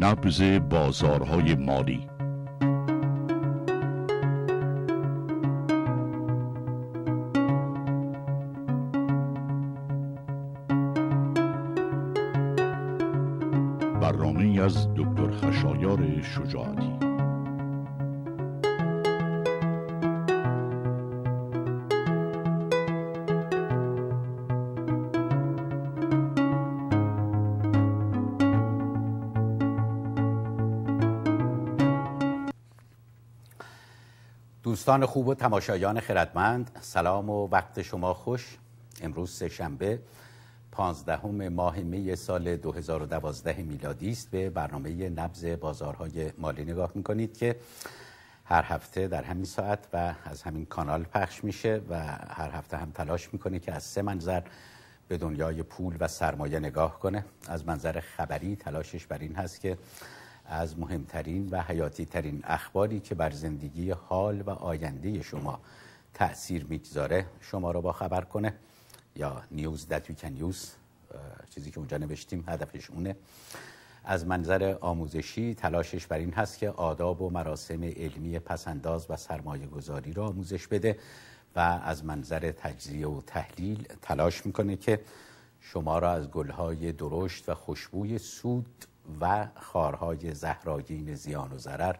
نبز بازارهای مالی دوستان خوب و تماشایان خردمند سلام و وقت شما خوش امروز سه شنبه 15 ماه می سال 2012 میلادی است به برنامه نبز بازارهای مالی نگاه میکنید که هر هفته در همین ساعت و از همین کانال پخش میشه و هر هفته هم تلاش میکنه که از سه منظر به دنیای پول و سرمایه نگاه کنه از منظر خبری تلاشش بر این هست که از مهمترین و حیاتی ترین اخباری که بر زندگی حال و آینده شما تأثیر میگذاره شما رو با خبر کنه یا نیوز دت یو نیوز چیزی که اونجا نوشتیم هدفش اونه از منظر آموزشی تلاشش بر این هست که آداب و مراسم علمی پسنداز و سرمایه گذاری را آموزش بده و از منظر تجزیه و تحلیل تلاش میکنه که شما را از گلهای درشت و خوشبوی سود و خارهای زهراگین زیان و ضرر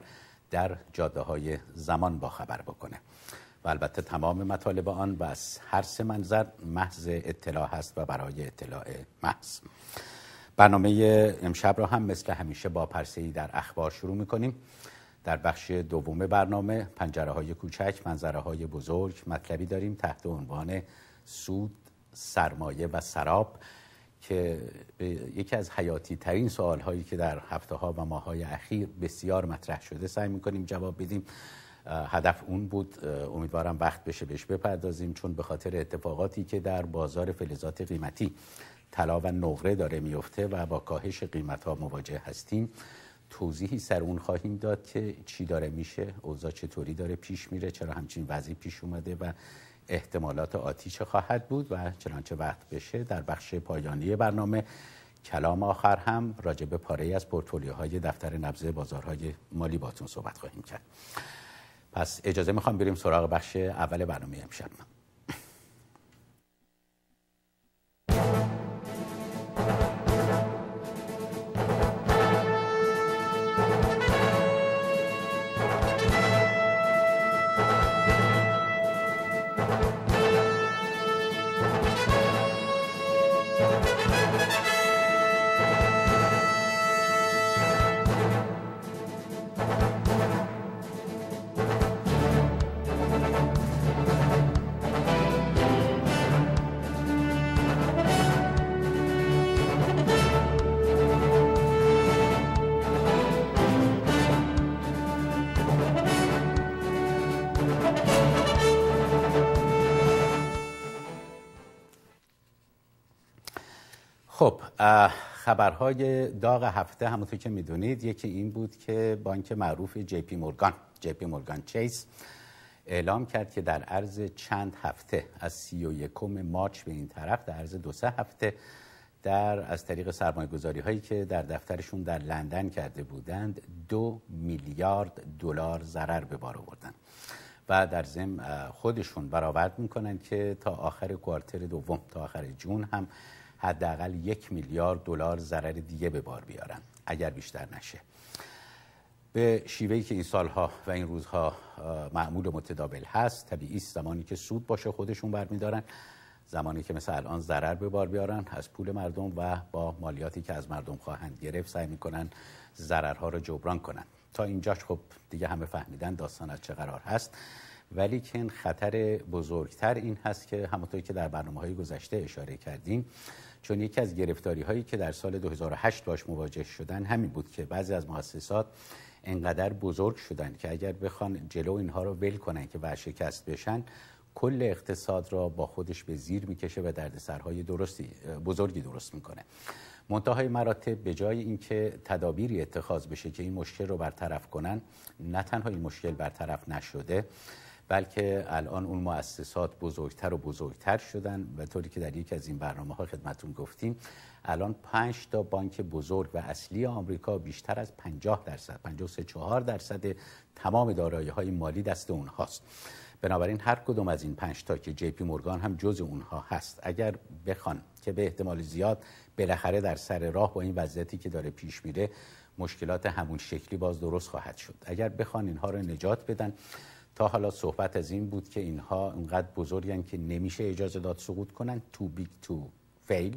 در جاده های زمان با خبر بکنه و البته تمام مطالب آن و از هر سه منظر محض اطلاع هست و برای اطلاع محض برنامه امشب را هم مثل همیشه با ای در اخبار شروع میکنیم در بخش دوم برنامه پنجره های کوچک منظره های بزرگ مطلبی داریم تحت عنوان سود سرمایه و سراب که یکی از حیاتی ترین سوال هایی که در هفته ها و ماه های اخیر بسیار مطرح شده سعی کنیم جواب بدیم هدف اون بود امیدوارم وقت بشه بهش بپردازیم چون به خاطر اتفاقاتی که در بازار فلزات قیمتی طلا و نقره داره میفته و با کاهش قیمت ها مواجه هستیم توضیحی سر اون خواهیم داد که چی داره میشه اوضاع چطوری داره پیش میره چرا همچین وضعی پیش اومده و احتمالات آتی چه خواهد بود و چنانچه وقت بشه در بخش پایانی برنامه کلام آخر هم راجع به پاره از های دفتر نبزه بازارهای مالی باتون صحبت خواهیم کرد پس اجازه میخوام بریم سراغ بخش اول برنامه امشب خب خبرهای داغ هفته همونطور که میدونید یکی این بود که بانک معروف جی پی مورگان جی پی مورگان چیس اعلام کرد که در عرض چند هفته از یکم مارچ به این طرف در عرض دو سه هفته در از طریق سرمایه گذاری هایی که در دفترشون در لندن کرده بودند دو میلیارد دلار ضرر به بار آوردن و در ضمن خودشون برآورد میکنن که تا آخر کوارتر دوم تا آخر جون هم حداقل یک میلیارد دلار ضرر دیگه به بار بیارن اگر بیشتر نشه به شیوهی که این سالها و این روزها معمول و متداول هست طبیعی زمانی که سود باشه خودشون برمیدارن زمانی که مثل الان ضرر به بار بیارن از پول مردم و با مالیاتی که از مردم خواهند گرفت سعی میکنن ضررها رو جبران کنن تا اینجاش خب دیگه همه فهمیدن داستان از چه قرار هست ولی که خطر بزرگتر این هست که همونطوری که در برنامه های گذشته اشاره کردیم چون یکی از گرفتاری هایی که در سال 2008 باش مواجه شدن همین بود که بعضی از مؤسسات انقدر بزرگ شدن که اگر بخوان جلو اینها رو ول کنن که ورشکست بشن کل اقتصاد را با خودش به زیر میکشه و دردسرهای درستی بزرگی درست میکنه منتهای مراتب به جای اینکه تدابیری اتخاذ بشه که این مشکل رو برطرف کنن نه تنها این مشکل برطرف نشده بلکه الان اون مؤسسات بزرگتر و بزرگتر شدن و طوری که در یکی از این برنامه ها خدمتون گفتیم الان 5 تا بانک بزرگ و اصلی آمریکا بیشتر از 50 درصد 53 درصد تمام دارایی های مالی دست اونهاست بنابراین هر کدوم از این پنجتا تا که جی پی مورگان هم جز اونها هست اگر بخوان که به احتمال زیاد بالاخره در سر راه با این وضعیتی که داره پیش میره مشکلات همون شکلی باز درست خواهد شد اگر بخوان اینها رو نجات بدن تا حالا صحبت از این بود که اینها انقدر بزرگن که نمیشه اجازه داد سقوط کنن تو بیگ تو فیل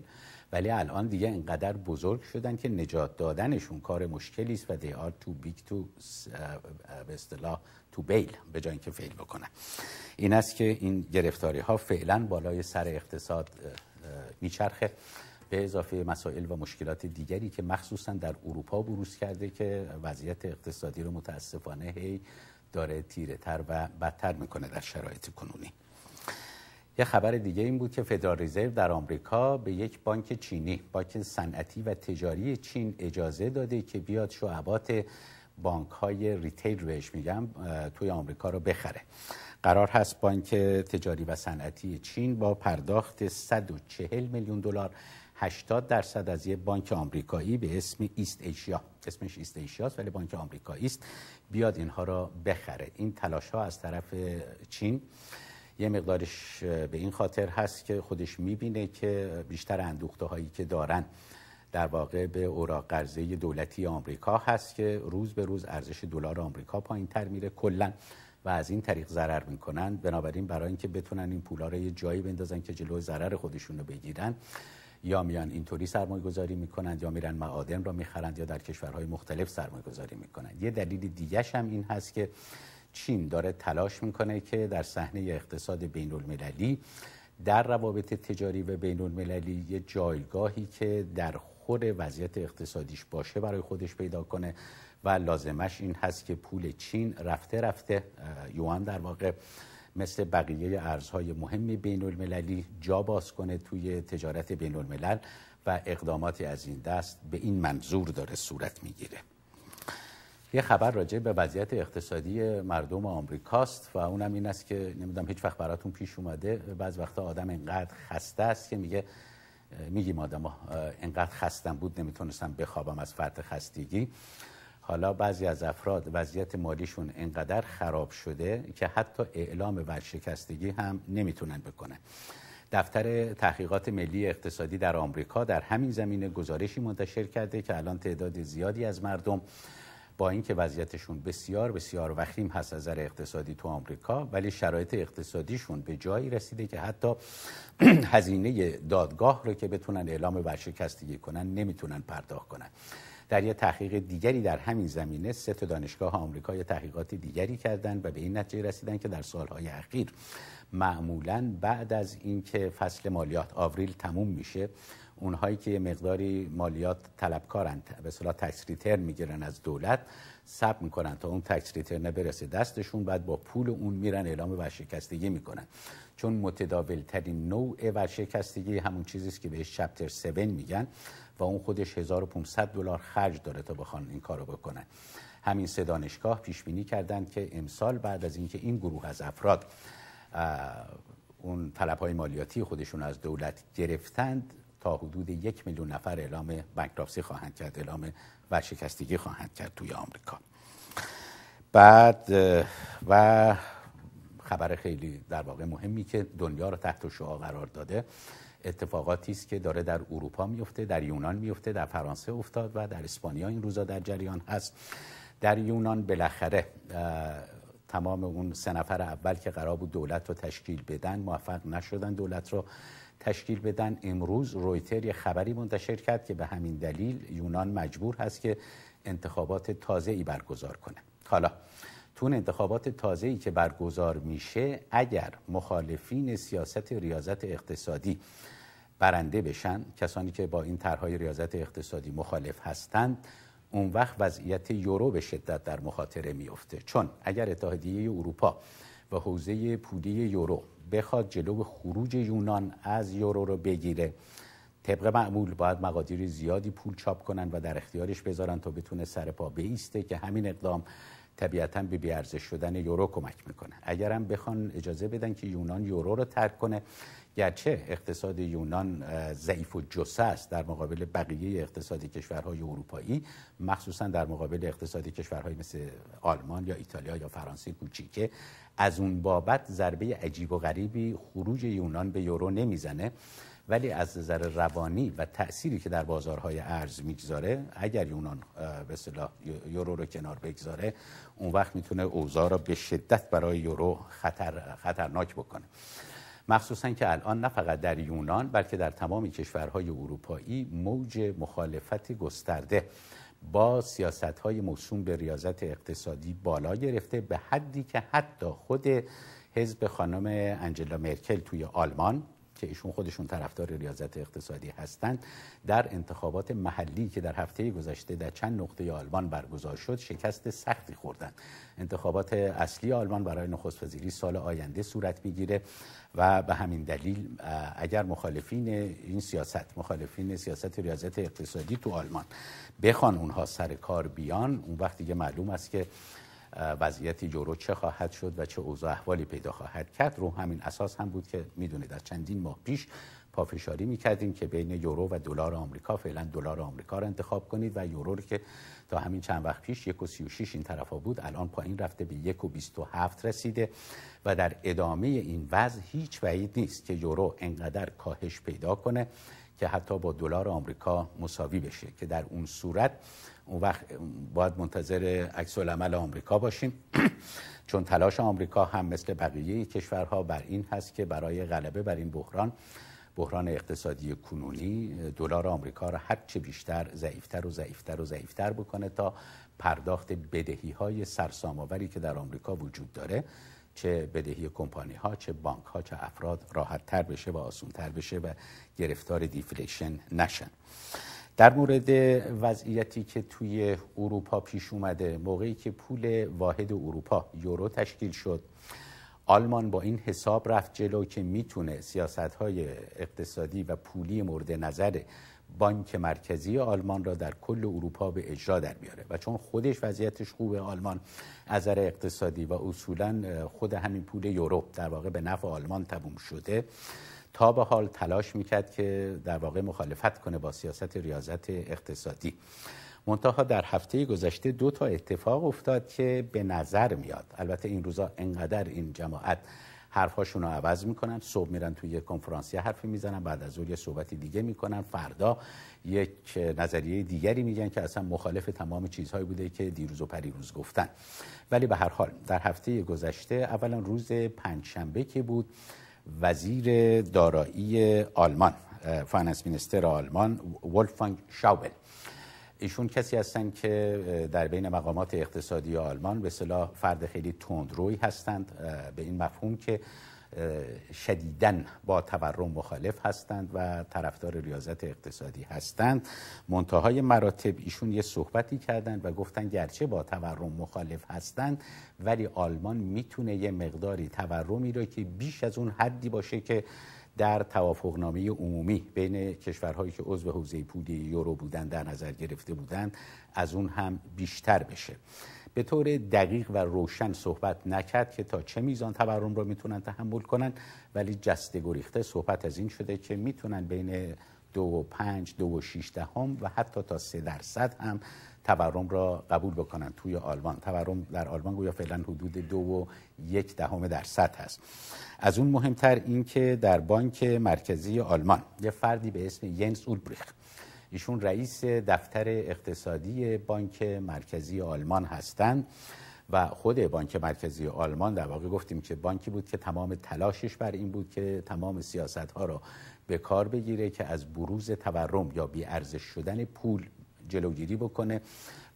ولی الان دیگه اینقدر بزرگ شدن که نجات دادنشون کار مشکلی است و دی آر تو بیگ تو به اصطلاح تو بیل به جای اینکه فیل بکنن این است که این گرفتاری ها فعلا بالای سر اقتصاد uh, uh, میچرخه به اضافه مسائل و مشکلات دیگری که مخصوصا در اروپا بروز کرده که وضعیت اقتصادی رو متاسفانه هی داره تیره تر و بدتر میکنه در شرایط کنونی یه خبر دیگه این بود که فدرال رزرو در آمریکا به یک بانک چینی بانک صنعتی و تجاری چین اجازه داده که بیاد شعبات بانک های ریتیل بهش میگم توی آمریکا رو بخره قرار هست بانک تجاری و صنعتی چین با پرداخت 140 میلیون دلار 80 درصد از یه بانک آمریکایی به اسم ایست ایشیا اسمش ایست است ولی بانک آمریکایی است بیاد اینها را بخره این تلاش ها از طرف چین یه مقدارش به این خاطر هست که خودش میبینه که بیشتر اندوخته هایی که دارن در واقع به اوراق قرضه دولتی آمریکا هست که روز به روز ارزش دلار آمریکا پایین تر میره کلا و از این طریق ضرر میکنن بنابراین برای اینکه بتونن این پولا رو یه جایی بندازن که جلو ضرر خودشون رو بگیرن یا میان اینطوری سرمایه گذاری میکنند یا میرن معادن را میخرند یا در کشورهای مختلف سرمایه گذاری میکنند یه دلیل دیگه هم این هست که چین داره تلاش میکنه که در صحنه اقتصاد بین المللی در روابط تجاری و بین المللی یه جایگاهی که در خود وضعیت اقتصادیش باشه برای خودش پیدا کنه و لازمش این هست که پول چین رفته رفته یوان در واقع مثل بقیه ارزهای مهم بین المللی جا باز کنه توی تجارت بین الملل و اقداماتی از این دست به این منظور داره صورت میگیره یه خبر راجع به وضعیت اقتصادی مردم آمریکاست و اونم این است که نمیدونم هیچ وقت براتون پیش اومده بعض وقتا آدم انقدر خسته است که میگه میگیم آدم انقدر خستم بود نمیتونستم بخوابم از فرط خستگی حالا بعضی از افراد وضعیت مالیشون انقدر خراب شده که حتی اعلام ورشکستگی هم نمیتونن بکنن دفتر تحقیقات ملی اقتصادی در آمریکا در همین زمینه گزارشی منتشر کرده که الان تعداد زیادی از مردم با اینکه وضعیتشون بسیار بسیار وخیم هست از نظر اقتصادی تو آمریکا ولی شرایط اقتصادیشون به جایی رسیده که حتی هزینه دادگاه رو که بتونن اعلام ورشکستگی کنن نمیتونن پرداخت کنن در یه تحقیق دیگری در همین زمینه سه دانشگاه آمریکا یه تحقیقات دیگری کردند و به این نتیجه رسیدن که در سالهای اخیر معمولا بعد از اینکه فصل مالیات آوریل تموم میشه اونهایی که یه مقداری مالیات طلبکارن به صلاح تکس ریترن میگیرن از دولت سب میکنن تا اون تکس ریترن برسه دستشون بعد با پول اون میرن اعلام ورشکستگی میکنن چون متداول ترین نوع ورشکستگی همون چیزی که بهش چپتر 7 میگن و اون خودش 1500 دلار خرج داره تا بخوان این کارو بکنن همین سه دانشگاه پیش بینی کردند که امسال بعد از اینکه این گروه از افراد اون طلب مالیاتی خودشون از دولت گرفتند حدود یک میلیون نفر اعلام بنکراپسی خواهند کرد اعلام شکستگی خواهند کرد توی آمریکا بعد و خبر خیلی در واقع مهمی که دنیا رو تحت شعا قرار داده اتفاقاتی است که داره در اروپا میفته در یونان میفته در فرانسه افتاد و در اسپانیا این روزا در جریان هست در یونان بالاخره تمام اون سه نفر اول که قرار بود دولت رو تشکیل بدن موفق نشدن دولت رو تشکیل بدن امروز رویتر یه خبری منتشر کرد که به همین دلیل یونان مجبور هست که انتخابات تازه ای برگزار کنه حالا تو انتخابات تازه ای که برگزار میشه اگر مخالفین سیاست ریاضت اقتصادی برنده بشن کسانی که با این طرحهای ریاضت اقتصادی مخالف هستند اون وقت وضعیت یورو به شدت در مخاطره میفته چون اگر اتحادیه اروپا و حوزه پولی یورو بخواد جلو خروج یونان از یورو رو بگیره طبق معمول باید مقادیر زیادی پول چاپ کنن و در اختیارش بذارن تا بتونه سر پا بیسته که همین اقدام طبیعتا به بیارزش شدن یورو کمک میکنه اگر هم بخوان اجازه بدن که یونان یورو رو ترک کنه گرچه اقتصاد یونان ضعیف و جسه است در مقابل بقیه اقتصادی کشورهای اروپایی مخصوصاً در مقابل اقتصادی کشورهای مثل آلمان یا ایتالیا یا فرانسه کوچیکه از اون بابت ضربه عجیب و غریبی خروج یونان به یورو نمیزنه ولی از نظر روانی و تأثیری که در بازارهای ارز میگذاره اگر یونان به صلاح یورو رو کنار بگذاره اون وقت میتونه اوضاع را به شدت برای یورو خطر خطرناک بکنه مخصوصا که الان نه فقط در یونان بلکه در تمام کشورهای اروپایی موج مخالفت گسترده با سیاست های موسوم به ریاضت اقتصادی بالا گرفته به حدی که حتی خود حزب خانم انجلا مرکل توی آلمان که ایشون خودشون طرفدار ریاضت اقتصادی هستند در انتخابات محلی که در هفته گذشته در چند نقطه آلمان برگزار شد شکست سختی خوردن انتخابات اصلی آلمان برای نخست وزیری سال آینده صورت میگیره و به همین دلیل اگر مخالفین این سیاست مخالفین سیاست ریاضت اقتصادی تو آلمان بخوان اونها سر کار بیان اون وقت دیگه معلوم است که وضعیت یورو چه خواهد شد و چه اوضاع احوالی پیدا خواهد کرد رو همین اساس هم بود که میدونید از چندین ماه پیش پافشاری میکردیم که بین یورو و دلار آمریکا فعلا دلار آمریکا رو انتخاب کنید و یورو رو که تا همین چند وقت پیش 1.36 این طرفا بود الان پایین رفته به 1.27 رسیده و در ادامه این وضع هیچ وعید نیست که یورو انقدر کاهش پیدا کنه که حتی با دلار آمریکا مساوی بشه که در اون صورت اون وقت باید منتظر عکس العمل آمریکا باشیم چون تلاش آمریکا هم مثل بقیه کشورها بر این هست که برای غلبه بر این بحران بحران اقتصادی کنونی دلار آمریکا را هر چه بیشتر ضعیفتر و ضعیفتر و ضعیفتر بکنه تا پرداخت بدهی های سرسام‌آوری که در آمریکا وجود داره چه بدهی کمپانی ها چه بانک ها چه افراد راحت تر بشه و آسون تر بشه و گرفتار دیفلیشن نشن در مورد وضعیتی که توی اروپا پیش اومده موقعی که پول واحد اروپا یورو تشکیل شد آلمان با این حساب رفت جلو که میتونه سیاست های اقتصادی و پولی مورد نظر بانک مرکزی آلمان را در کل اروپا به اجرا در بیاره و چون خودش وضعیتش خوبه آلمان از اقتصادی و اصولا خود همین پول یورو در واقع به نفع آلمان تموم شده تا به حال تلاش میکرد که در واقع مخالفت کنه با سیاست ریاضت اقتصادی منتها در هفته گذشته دو تا اتفاق افتاد که به نظر میاد البته این روزا انقدر این جماعت حرفاشون رو عوض میکنن صبح میرن توی یه کنفرانسی حرفی میزنن بعد از اون یه صحبتی دیگه میکنن فردا یک نظریه دیگری میگن که اصلا مخالف تمام چیزهایی بوده که دیروز و پریروز گفتن ولی به هر حال در هفته گذشته اولا روز پنجشنبه که بود وزیر دارایی آلمان فایننس مینستر آلمان ولفانگ شاوبل ایشون کسی هستند که در بین مقامات اقتصادی آلمان به صلاح فرد خیلی تندروی هستند به این مفهوم که شدیدن با تورم مخالف هستند و طرفدار ریاضت اقتصادی هستند منتهای مراتب ایشون یه صحبتی کردند و گفتن گرچه با تورم مخالف هستند ولی آلمان میتونه یه مقداری تورمی رو که بیش از اون حدی باشه که در توافقنامه عمومی بین کشورهایی که عضو حوزه پولی یورو بودن در نظر گرفته بودند از اون هم بیشتر بشه به طور دقیق و روشن صحبت نکرد که تا چه میزان تورم را میتونن تحمل کنند، ولی جسته گریخته صحبت از این شده که میتونن بین دو و پنج دو و شیش دهم و حتی تا سه درصد هم تورم را قبول بکنن توی آلمان تورم در آلمان گویا فعلا حدود دو و یک دهم درصد هست از اون مهمتر این که در بانک مرکزی آلمان یه فردی به اسم ینس اولبریخت ایشون رئیس دفتر اقتصادی بانک مرکزی آلمان هستند و خود بانک مرکزی آلمان در واقع گفتیم که بانکی بود که تمام تلاشش بر این بود که تمام سیاست ها را به کار بگیره که از بروز تورم یا بیارزش شدن پول جلوگیری بکنه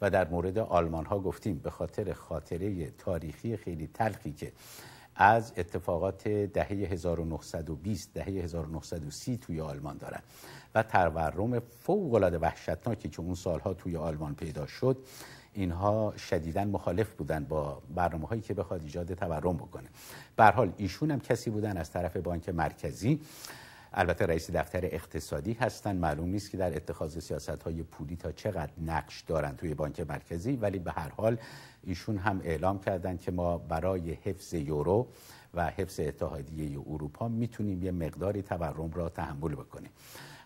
و در مورد آلمان ها گفتیم به خاطر خاطره تاریخی خیلی تلخی که از اتفاقات دهه 1920 دهه 1930 توی آلمان دارن و تورم فوق العاده وحشتناکی که اون سالها توی آلمان پیدا شد اینها شدیدا مخالف بودن با برنامه هایی که بخواد ایجاد تورم بکنه به حال ایشون هم کسی بودن از طرف بانک مرکزی البته رئیس دفتر اقتصادی هستند معلوم نیست که در اتخاذ سیاست های پولی تا چقدر نقش دارند توی بانک مرکزی ولی به هر حال ایشون هم اعلام کردند که ما برای حفظ یورو و حفظ اتحادیه اروپا میتونیم یه مقداری تورم را تحمل بکنیم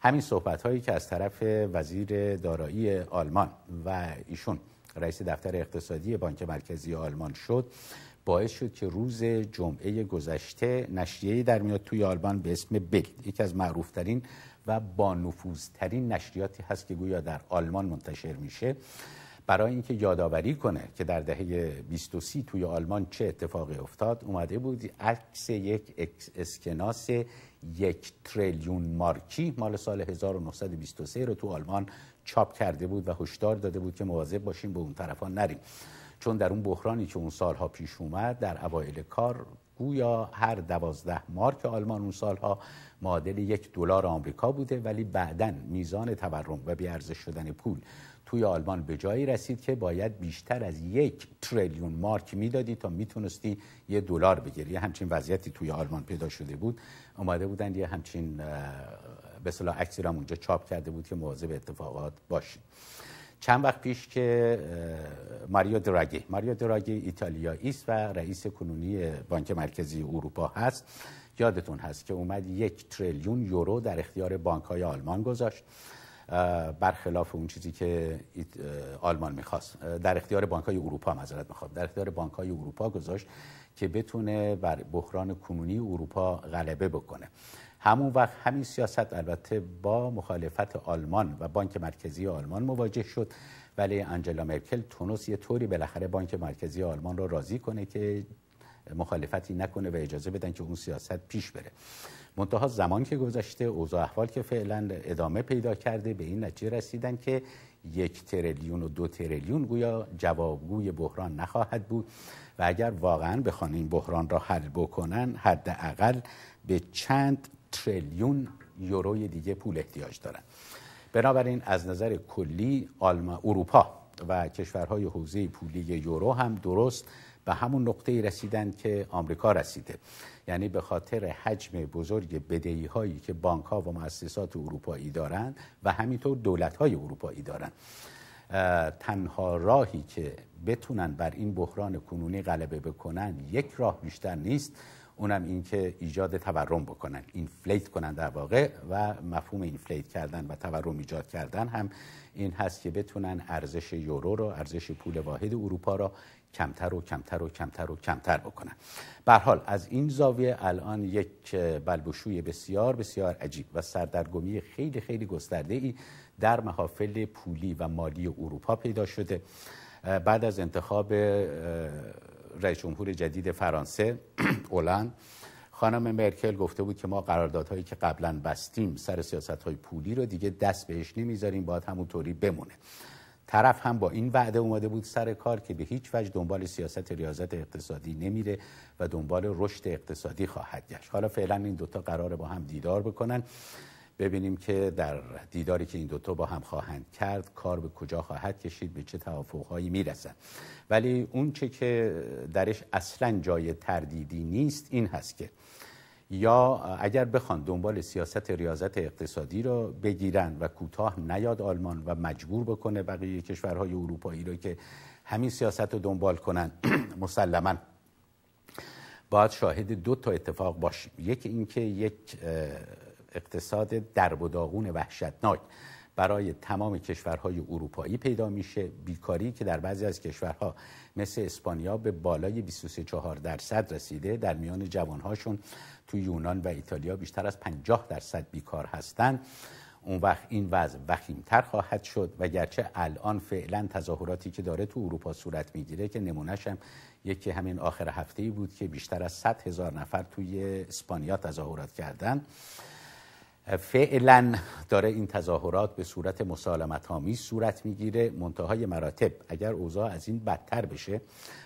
همین صحبت هایی که از طرف وزیر دارایی آلمان و ایشون رئیس دفتر اقتصادی بانک مرکزی آلمان شد باعث شد که روز جمعه گذشته نشریه در میاد توی آلمان به اسم بلد یکی از معروفترین و با نفوذترین نشریاتی هست که گویا در آلمان منتشر میشه برای اینکه یادآوری کنه که در دهه 20 و توی آلمان چه اتفاقی افتاد اومده بود عکس یک اسکناس یک تریلیون مارکی مال سال 1923 رو تو آلمان چاپ کرده بود و هشدار داده بود که مواظب باشیم به اون طرفان نریم چون در اون بحرانی که اون سالها پیش اومد در اوایل کار گویا هر دوازده مارک آلمان اون سالها معادل یک دلار آمریکا بوده ولی بعدا میزان تورم و بیارزش شدن پول توی آلمان به جایی رسید که باید بیشتر از یک تریلیون مارک میدادی تا میتونستی یه دلار بگیری یه همچین وضعیتی توی آلمان پیدا شده بود اومده بودن یه همچین به اصطلاح عکسی را اونجا چاپ کرده بود که مواظب اتفاقات باشید چند وقت پیش که ماریو دراگی ماریو دراگی ایتالیایی است و رئیس کنونی بانک مرکزی اروپا هست یادتون هست که اومد یک تریلیون یورو در اختیار بانک های آلمان گذاشت برخلاف اون چیزی که آلمان میخواست در اختیار بانک های اروپا مذارت میخواد در اختیار بانک های اروپا گذاشت که بتونه بر بحران کنونی اروپا غلبه بکنه همون وقت همین سیاست البته با مخالفت آلمان و بانک مرکزی آلمان مواجه شد ولی انجلا مرکل تونس یه طوری بالاخره بانک مرکزی آلمان رو راضی کنه که مخالفتی نکنه و اجازه بدن که اون سیاست پیش بره منتها زمان که گذشته اوضاع احوال که فعلا ادامه پیدا کرده به این نتیجه رسیدن که یک تریلیون و دو تریلیون گویا جوابگوی بحران نخواهد بود و اگر واقعا بخوان این بحران را حل بکنن حداقل به چند تریلیون یوروی دیگه پول احتیاج دارن بنابراین از نظر کلی اروپا و کشورهای حوزه پولی یورو هم درست به همون نقطه رسیدن که آمریکا رسیده یعنی به خاطر حجم بزرگ بدهی هایی که بانک ها و مؤسسات اروپایی دارند و همینطور دولت های اروپایی دارند تنها راهی که بتونن بر این بحران کنونی غلبه بکنن یک راه بیشتر نیست اونم که ایجاد تورم بکنن اینفلیت کنن در واقع و مفهوم اینفلیت کردن و تورم ایجاد کردن هم این هست که بتونن ارزش یورو رو ارزش پول واحد اروپا رو کمتر و کمتر و کمتر و کمتر بکنن به حال از این زاویه الان یک بلبشوی بسیار بسیار عجیب و سردرگمی خیلی خیلی گسترده ای در محافل پولی و مالی اروپا پیدا شده بعد از انتخاب رئیس جمهور جدید فرانسه اولند خانم مرکل گفته بود که ما قراردادهایی که قبلا بستیم سر سیاست های پولی رو دیگه دست بهش نمیذاریم باید همونطوری بمونه طرف هم با این وعده اومده بود سر کار که به هیچ وجه دنبال سیاست ریاضت اقتصادی نمیره و دنبال رشد اقتصادی خواهد گشت حالا فعلا این دوتا قرار با هم دیدار بکنن ببینیم که در دیداری که این دوتا با هم خواهند کرد کار به کجا خواهد کشید به چه توافقهایی میرسند ولی اون چه که درش اصلا جای تردیدی نیست این هست که یا اگر بخوان دنبال سیاست ریاضت اقتصادی را بگیرن و کوتاه نیاد آلمان و مجبور بکنه بقیه کشورهای اروپایی را که همین سیاست رو دنبال کنن مسلما باید شاهد دو تا اتفاق باشیم یکی اینکه یک اقتصاد درب و داغون وحشتناک برای تمام کشورهای اروپایی پیدا میشه بیکاری که در بعضی از کشورها مثل اسپانیا به بالای 24 درصد رسیده در میان جوانهاشون تو یونان و ایتالیا بیشتر از 50 درصد بیکار هستند اون وقت این وضع وخیمتر خواهد شد و گرچه الان فعلا تظاهراتی که داره تو اروپا صورت میگیره که نمونهشم هم یکی همین آخر هفته ای بود که بیشتر از 100 هزار نفر توی اسپانیا تظاهرات کردند فعلا داره این تظاهرات به صورت مسالمت آمیز صورت میگیره منتهای مراتب اگر اوضاع از این بدتر بشه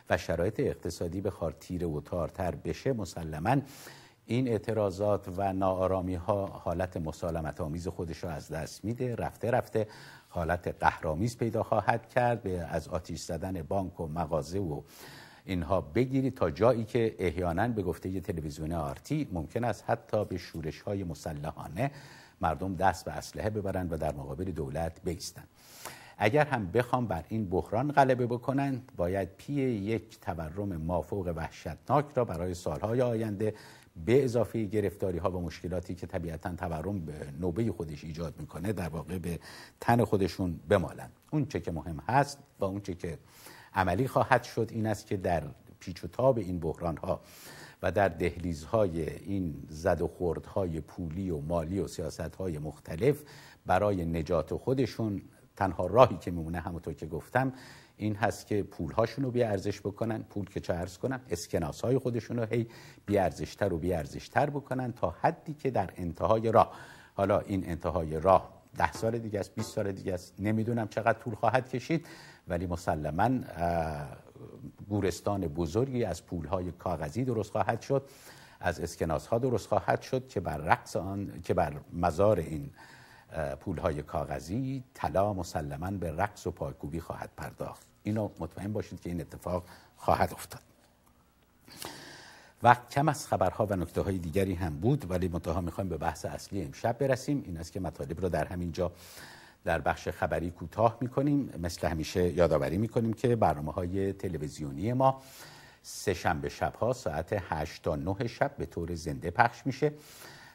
و شرایط اقتصادی به تیره و تارتر بشه مسلما این اعتراضات و ناآرامی ها حالت مسالمت آمیز خودش را از دست میده رفته رفته حالت قهرامیز پیدا خواهد کرد به از آتیش زدن بانک و مغازه و اینها بگیرید تا جایی که احیانا به گفته تلویزیون آرتی ممکن است حتی به شورش های مسلحانه مردم دست به اسلحه ببرند و در مقابل دولت بیستند اگر هم بخوام بر این بحران غلبه بکنند باید پی یک تورم مافوق وحشتناک را برای سالهای آینده به اضافه گرفتاری ها و مشکلاتی که طبیعتا تورم به نوبه خودش ایجاد میکنه در واقع به تن خودشون بمالند اون چه که مهم هست و اون چه که عملی خواهد شد این است که در پیچ و تاب این بحران ها و در های این زد و خورد های پولی و مالی و سیاست های مختلف برای نجات خودشون تنها راهی که میمونه همونطور که گفتم این هست که پول هاشون رو بیارزش بکنن پول که چه ارز کنم اسکناس های خودشون رو هی بیارزشتر و بیارزشتر بکنن تا حدی که در انتهای راه حالا این انتهای راه ده سال دیگه است 20 سال دیگه است نمیدونم چقدر طول خواهد کشید ولی مسلما گورستان بزرگی از پولهای کاغذی درست خواهد شد از اسکناس ها درست خواهد شد که بر رقص آن که بر مزار این پولهای کاغذی طلا مسلما به رقص و پایکوبی خواهد پرداخت اینو مطمئن باشید که این اتفاق خواهد افتاد وقت کم از خبرها و نکته های دیگری هم بود ولی منتها میخوایم به بحث اصلی امشب برسیم این است که مطالب را در همین جا در بخش خبری کوتاه کنیم مثل همیشه یادآوری کنیم که برنامه های تلویزیونی ما سه شنبه شب ساعت 8 تا 9 شب به طور زنده پخش میشه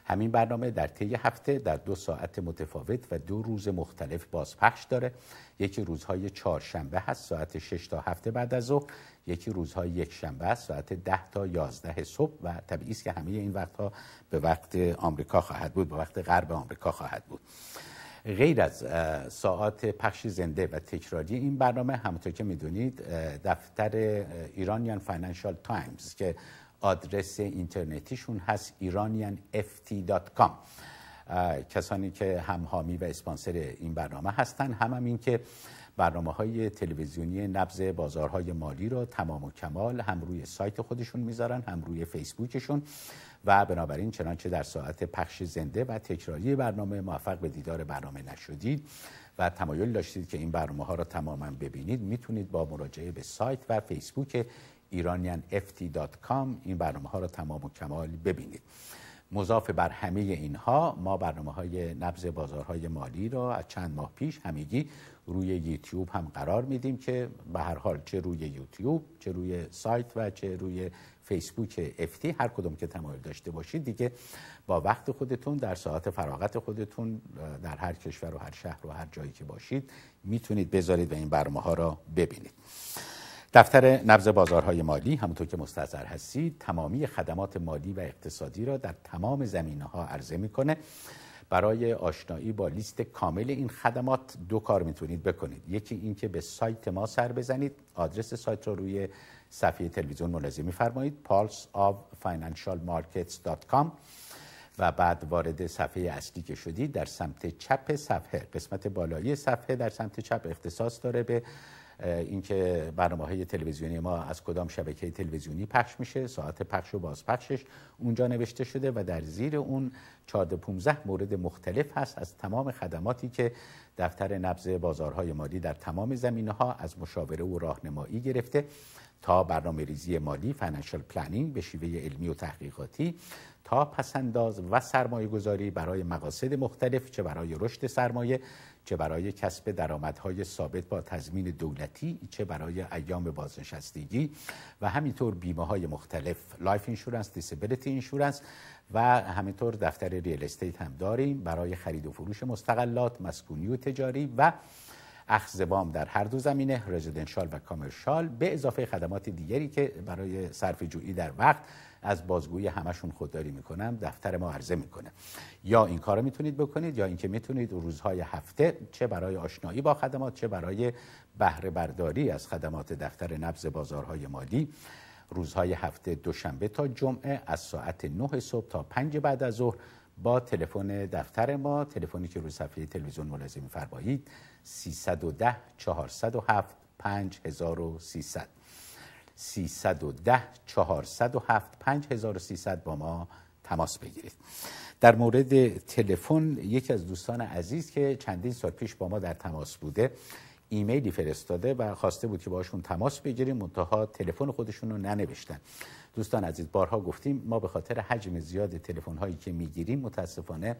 همین برنامه در طی هفته در دو ساعت متفاوت و دو روز مختلف بازپخش داره یکی روزهای چهارشنبه هست ساعت 6 تا 7 بعد از ظهر یکی روزهای یک شنبه هست ساعت 10 تا 11 صبح و طبیعی است که همه این وقتها به وقت آمریکا خواهد بود به وقت غرب آمریکا خواهد بود غیر از ساعات پخش زنده و تکراری این برنامه همونطور که میدونید دفتر ایرانیان فاینانشال تایمز که آدرس اینترنتیشون هست iranianft.com کسانی که هم حامی و اسپانسر این برنامه هستن هم, هم این که برنامه های تلویزیونی نبز بازارهای مالی رو تمام و کمال هم روی سایت خودشون میذارن هم روی فیسبوکشون و بنابراین چنانچه در ساعت پخش زنده و تکراری برنامه موفق به دیدار برنامه نشدید و تمایل داشتید که این برنامه ها را تماما ببینید میتونید با مراجعه به سایت و فیسبوک کام این برنامه ها را تمام و کمال ببینید مضاف بر همه اینها ما برنامه های نبز بازارهای مالی را از چند ماه پیش همگی روی یوتیوب هم قرار میدیم که به هر حال چه روی یوتیوب چه روی سایت و چه روی فیسبوک افتی هر کدوم که تمایل داشته باشید دیگه با وقت خودتون در ساعت فراغت خودتون در هر کشور و هر شهر و هر جایی که باشید میتونید بذارید و این برنامه ها را ببینید دفتر نبز بازارهای مالی همونطور که مستظر هستید تمامی خدمات مالی و اقتصادی را در تمام زمینه ها عرضه میکنه برای آشنایی با لیست کامل این خدمات دو کار میتونید بکنید یکی اینکه به سایت ما سر بزنید آدرس سایت رو روی صفحه تلویزیون ملاحظه میفرمایید pulseoffinancialmarkets.com و بعد وارد صفحه اصلی که شدید در سمت چپ صفحه قسمت بالایی صفحه در سمت چپ اختصاص داره به اینکه برنامه های تلویزیونی ما از کدام شبکه تلویزیونی پخش میشه ساعت پخش و بازپخشش اونجا نوشته شده و در زیر اون 14 15 مورد مختلف هست از تمام خدماتی که دفتر نبض بازارهای مالی در تمام زمینه ها از مشاوره و راهنمایی گرفته تا برنامه ریزی مالی فینانشال پلنینگ به شیوه علمی و تحقیقاتی تا پسنداز و سرمایه گذاری برای مقاصد مختلف چه برای رشد سرمایه چه برای کسب درآمدهای ثابت با تضمین دولتی چه برای ایام بازنشستگی و همینطور بیمه های مختلف لایف اینشورنس دیسیبلیتی اینشورنس و همینطور دفتر ریل استیت هم داریم برای خرید و فروش مستقلات مسکونی و تجاری و اخذ وام در هر دو زمینه رزیدنشال و کامرشال به اضافه خدمات دیگری که برای صرف جویی در وقت از بازگویی همشون خودداری میکنم دفتر ما عرضه میکنه یا این کارو میتونید بکنید یا اینکه میتونید روزهای هفته چه برای آشنایی با خدمات چه برای بهره برداری از خدمات دفتر نبز بازارهای مالی روزهای هفته دوشنبه تا جمعه از ساعت 9 صبح تا 5 بعد از ظهر با تلفن دفتر ما تلفنی که روی صفحه تلویزیون ملاحظه می‌فرمایید 310 407 5300 310 407 5300 با ما تماس بگیرید در مورد تلفن یکی از دوستان عزیز که چندین سال پیش با ما در تماس بوده ایمیلی فرستاده و خواسته بود که باشون تماس بگیریم منتها تلفن خودشون رو ننوشتن دوستان عزیز بارها گفتیم ما به خاطر حجم زیاد تلفن هایی که میگیریم متاسفانه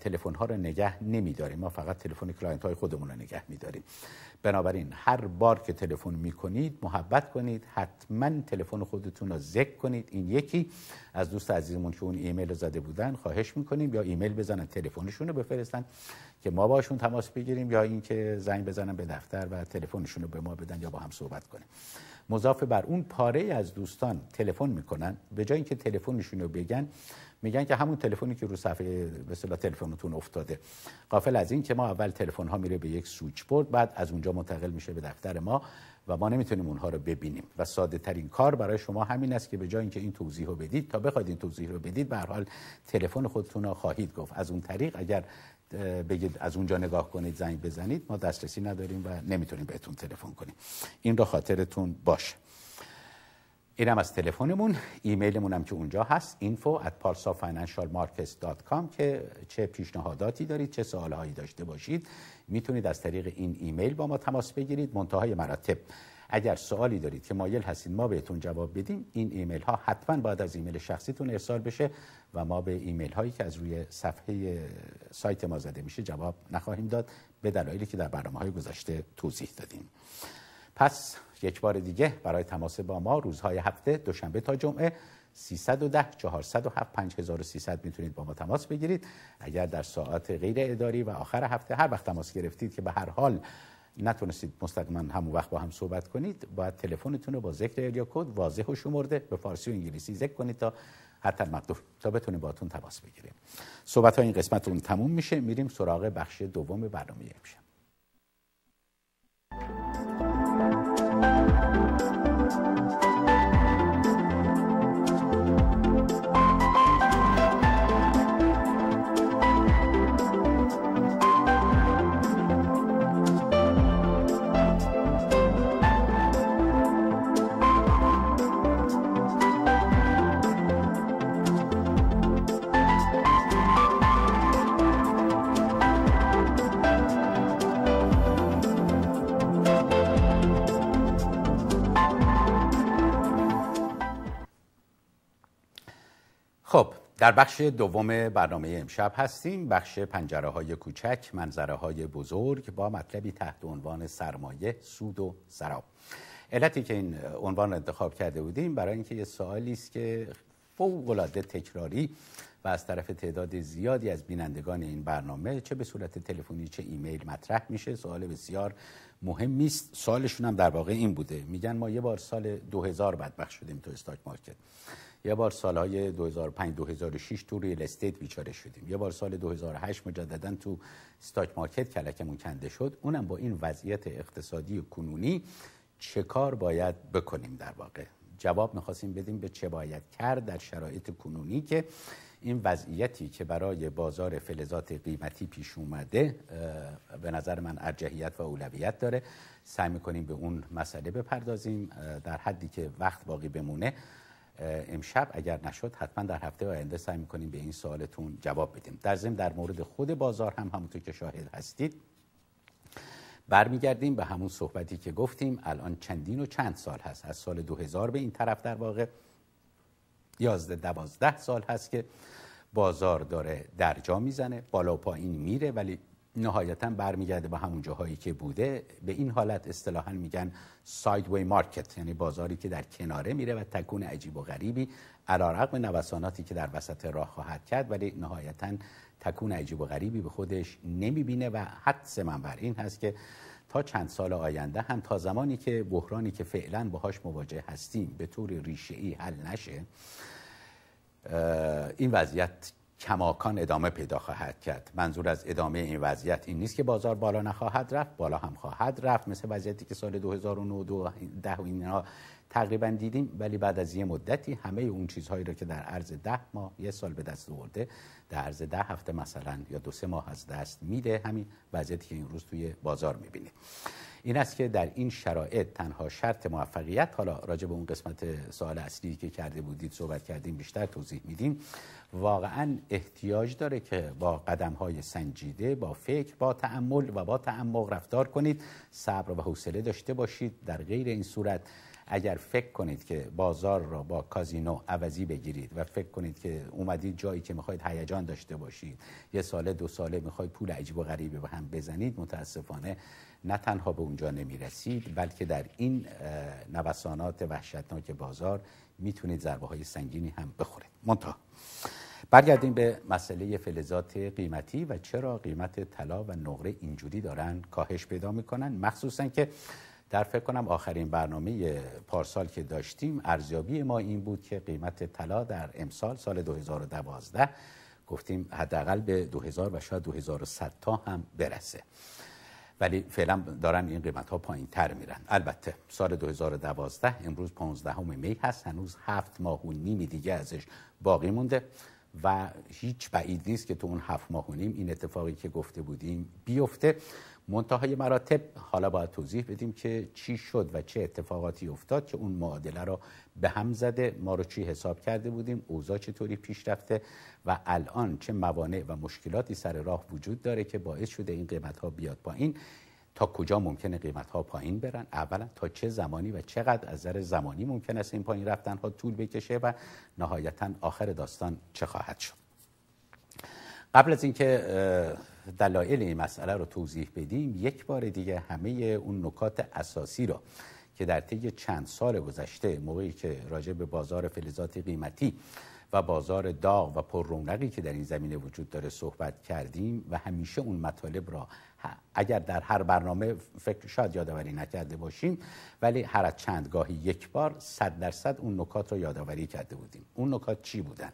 تلفن ها رو نگه نمیداریم ما فقط تلفن کلاینت های خودمون رو نگه میداریم بنابراین هر بار که تلفن میکنید محبت کنید حتما تلفن خودتون رو ذکر کنید این یکی از دوست عزیزمون که اون ایمیل رو زده بودن خواهش میکنیم یا ایمیل بزنن تلفنشون رو بفرستن که ما باشون تماس بگیریم یا اینکه زنگ بزنن به دفتر و تلفنشون رو به ما بدن یا با هم صحبت کنیم مضاف بر اون پاره از دوستان تلفن میکنن به جای اینکه تلفنشون رو بگن میگن که همون تلفنی که رو صفحه به اصطلاح تلفنتون افتاده قافل از این که ما اول تلفن ها میره به یک سویچ برد بعد از اونجا منتقل میشه به دفتر ما و ما نمیتونیم اونها رو ببینیم و ساده ترین کار برای شما همین است که به جای اینکه این توضیح رو بدید تا بخواید این توضیح رو بدید به حال تلفن خودتون رو خواهید گفت از اون طریق اگر بگید از اونجا نگاه کنید زنگ بزنید ما دسترسی نداریم و نمیتونیم بهتون تلفن کنیم این رو خاطرتون باشه اینم از تلفنمون ایمیلمون هم که اونجا هست info at parsafinancialmarkets.com که چه پیشنهاداتی دارید چه سوالهایی داشته باشید میتونید از طریق این ایمیل با ما تماس بگیرید منتهای مراتب اگر سوالی دارید که مایل هستید ما بهتون جواب بدیم این ایمیل ها حتما باید از ایمیل شخصیتون ارسال بشه و ما به ایمیل هایی که از روی صفحه سایت ما زده میشه جواب نخواهیم داد به دلایلی که در برنامه های گذشته توضیح دادیم پس یک بار دیگه برای تماس با ما روزهای هفته دوشنبه تا جمعه 310 407 5300 میتونید با ما تماس بگیرید اگر در ساعات غیر اداری و آخر هفته هر وقت تماس گرفتید که به هر حال نتونستید مستقیما همون وقت با هم صحبت کنید باید تلفنتون رو با ذکر الیا کد واضح و شمرده به فارسی و انگلیسی ذکر کنید تا حتی مقدور تا بتونیم باتون تماس بگیریم صحبت ها این قسمتون تموم میشه میریم سراغ بخش دوم برنامه امشب در بخش دوم برنامه امشب هستیم بخش پنجره های کوچک منظره های بزرگ با مطلبی تحت عنوان سرمایه سود و سراب علتی که این عنوان انتخاب کرده بودیم برای اینکه یه سوالی است که فوق العاده تکراری و از طرف تعداد زیادی از بینندگان این برنامه چه به صورت تلفنی چه ایمیل مطرح میشه سوال بسیار مهمی است سوالشون هم در واقع این بوده میگن ما یه بار سال 2000 بدبخت شدیم تو استاک مارکت یه بار سالهای 2005 2006 تو ریل استیت بیچاره شدیم یه بار سال 2008 مجددا تو استاک مارکت کلکمون کنده شد اونم با این وضعیت اقتصادی کنونی چه کار باید بکنیم در واقع جواب میخواستیم بدیم به چه باید کرد در شرایط کنونی که این وضعیتی که برای بازار فلزات قیمتی پیش اومده به نظر من ارجحیت و اولویت داره سعی میکنیم به اون مسئله بپردازیم در حدی که وقت باقی بمونه امشب اگر نشد حتما در هفته آینده سعی میکنیم به این سوالتون جواب بدیم در ضمن در مورد خود بازار هم همونطور که شاهد هستید برمیگردیم به همون صحبتی که گفتیم الان چندین و چند سال هست از سال 2000 به این طرف در واقع 11 دوازده سال هست که بازار داره درجا میزنه بالا و پایین میره ولی نهایتا برمیگرده به همون جاهایی که بوده به این حالت اصطلاحا میگن سایدوی مارکت یعنی بازاری که در کناره میره و تکون عجیب و غریبی علیرغم نوساناتی که در وسط راه خواهد کرد ولی نهایتا تکون عجیب و غریبی به خودش نمیبینه و حدس من بر این هست که تا چند سال آینده هم تا زمانی که بحرانی که فعلا باهاش مواجه هستیم به طور ریشه حل نشه این وضعیت کماکان ادامه پیدا خواهد کرد منظور از ادامه این وضعیت این نیست که بازار بالا نخواهد رفت بالا هم خواهد رفت مثل وضعیتی که سال 2009 و اینها تقریبا دیدیم ولی بعد از یه مدتی همه اون چیزهایی را که در عرض ده ماه یه سال به دست آورده در عرض ده هفته مثلا یا دو سه ماه از دست میده همین وضعیتی که این روز توی بازار میبینیم این است که در این شرایط تنها شرط موفقیت حالا راجع به اون قسمت سوال اصلی که کرده بودید صحبت کردیم بیشتر توضیح میدیم واقعا احتیاج داره که با قدم های سنجیده با فکر با تعمل و با تعمق رفتار کنید صبر و حوصله داشته باشید در غیر این صورت اگر فکر کنید که بازار را با کازینو عوضی بگیرید و فکر کنید که اومدید جایی که میخواید هیجان داشته باشید یه ساله دو ساله میخواید پول عجیب و غریبه به هم بزنید متاسفانه نه تنها به اونجا نمیرسید بلکه در این نوسانات وحشتناک بازار میتونید ضربه های سنگینی هم بخورید منتها برگردیم به مسئله فلزات قیمتی و چرا قیمت طلا و نقره اینجوری دارن کاهش پیدا میکنن مخصوصا که در فکر کنم آخرین برنامه پارسال که داشتیم ارزیابی ما این بود که قیمت طلا در امسال سال 2012 گفتیم حداقل به 2000 و شاید 2100 تا هم برسه ولی فعلا دارن این قیمت ها پایین تر میرن البته سال 2012 امروز 15 می هست هنوز هفت ماه و نیمی دیگه ازش باقی مونده و هیچ بعید نیست که تو اون هفت ماه و نیم این اتفاقی که گفته بودیم بیفته منتهای مراتب حالا باید توضیح بدیم که چی شد و چه اتفاقاتی افتاد که اون معادله را به هم زده ما رو چی حساب کرده بودیم اوضاع چطوری پیش رفته و الان چه موانع و مشکلاتی سر راه وجود داره که باعث شده این قیمت ها بیاد پایین تا کجا ممکنه قیمت ها پایین برن اولا تا چه زمانی و چقدر از نظر زمانی ممکن است این پایین رفتن ها طول بکشه و نهایتا آخر داستان چه خواهد شد قبل از اینکه دلایل این مسئله رو توضیح بدیم یک بار دیگه همه اون نکات اساسی رو که در طی چند سال گذشته موقعی که راجع به بازار فلزات قیمتی و بازار داغ و پر که در این زمینه وجود داره صحبت کردیم و همیشه اون مطالب را اگر در هر برنامه فکر شاید یادآوری نکرده باشیم ولی هر از چند گاهی یک بار صد درصد اون نکات رو یادآوری کرده بودیم اون نکات چی بودن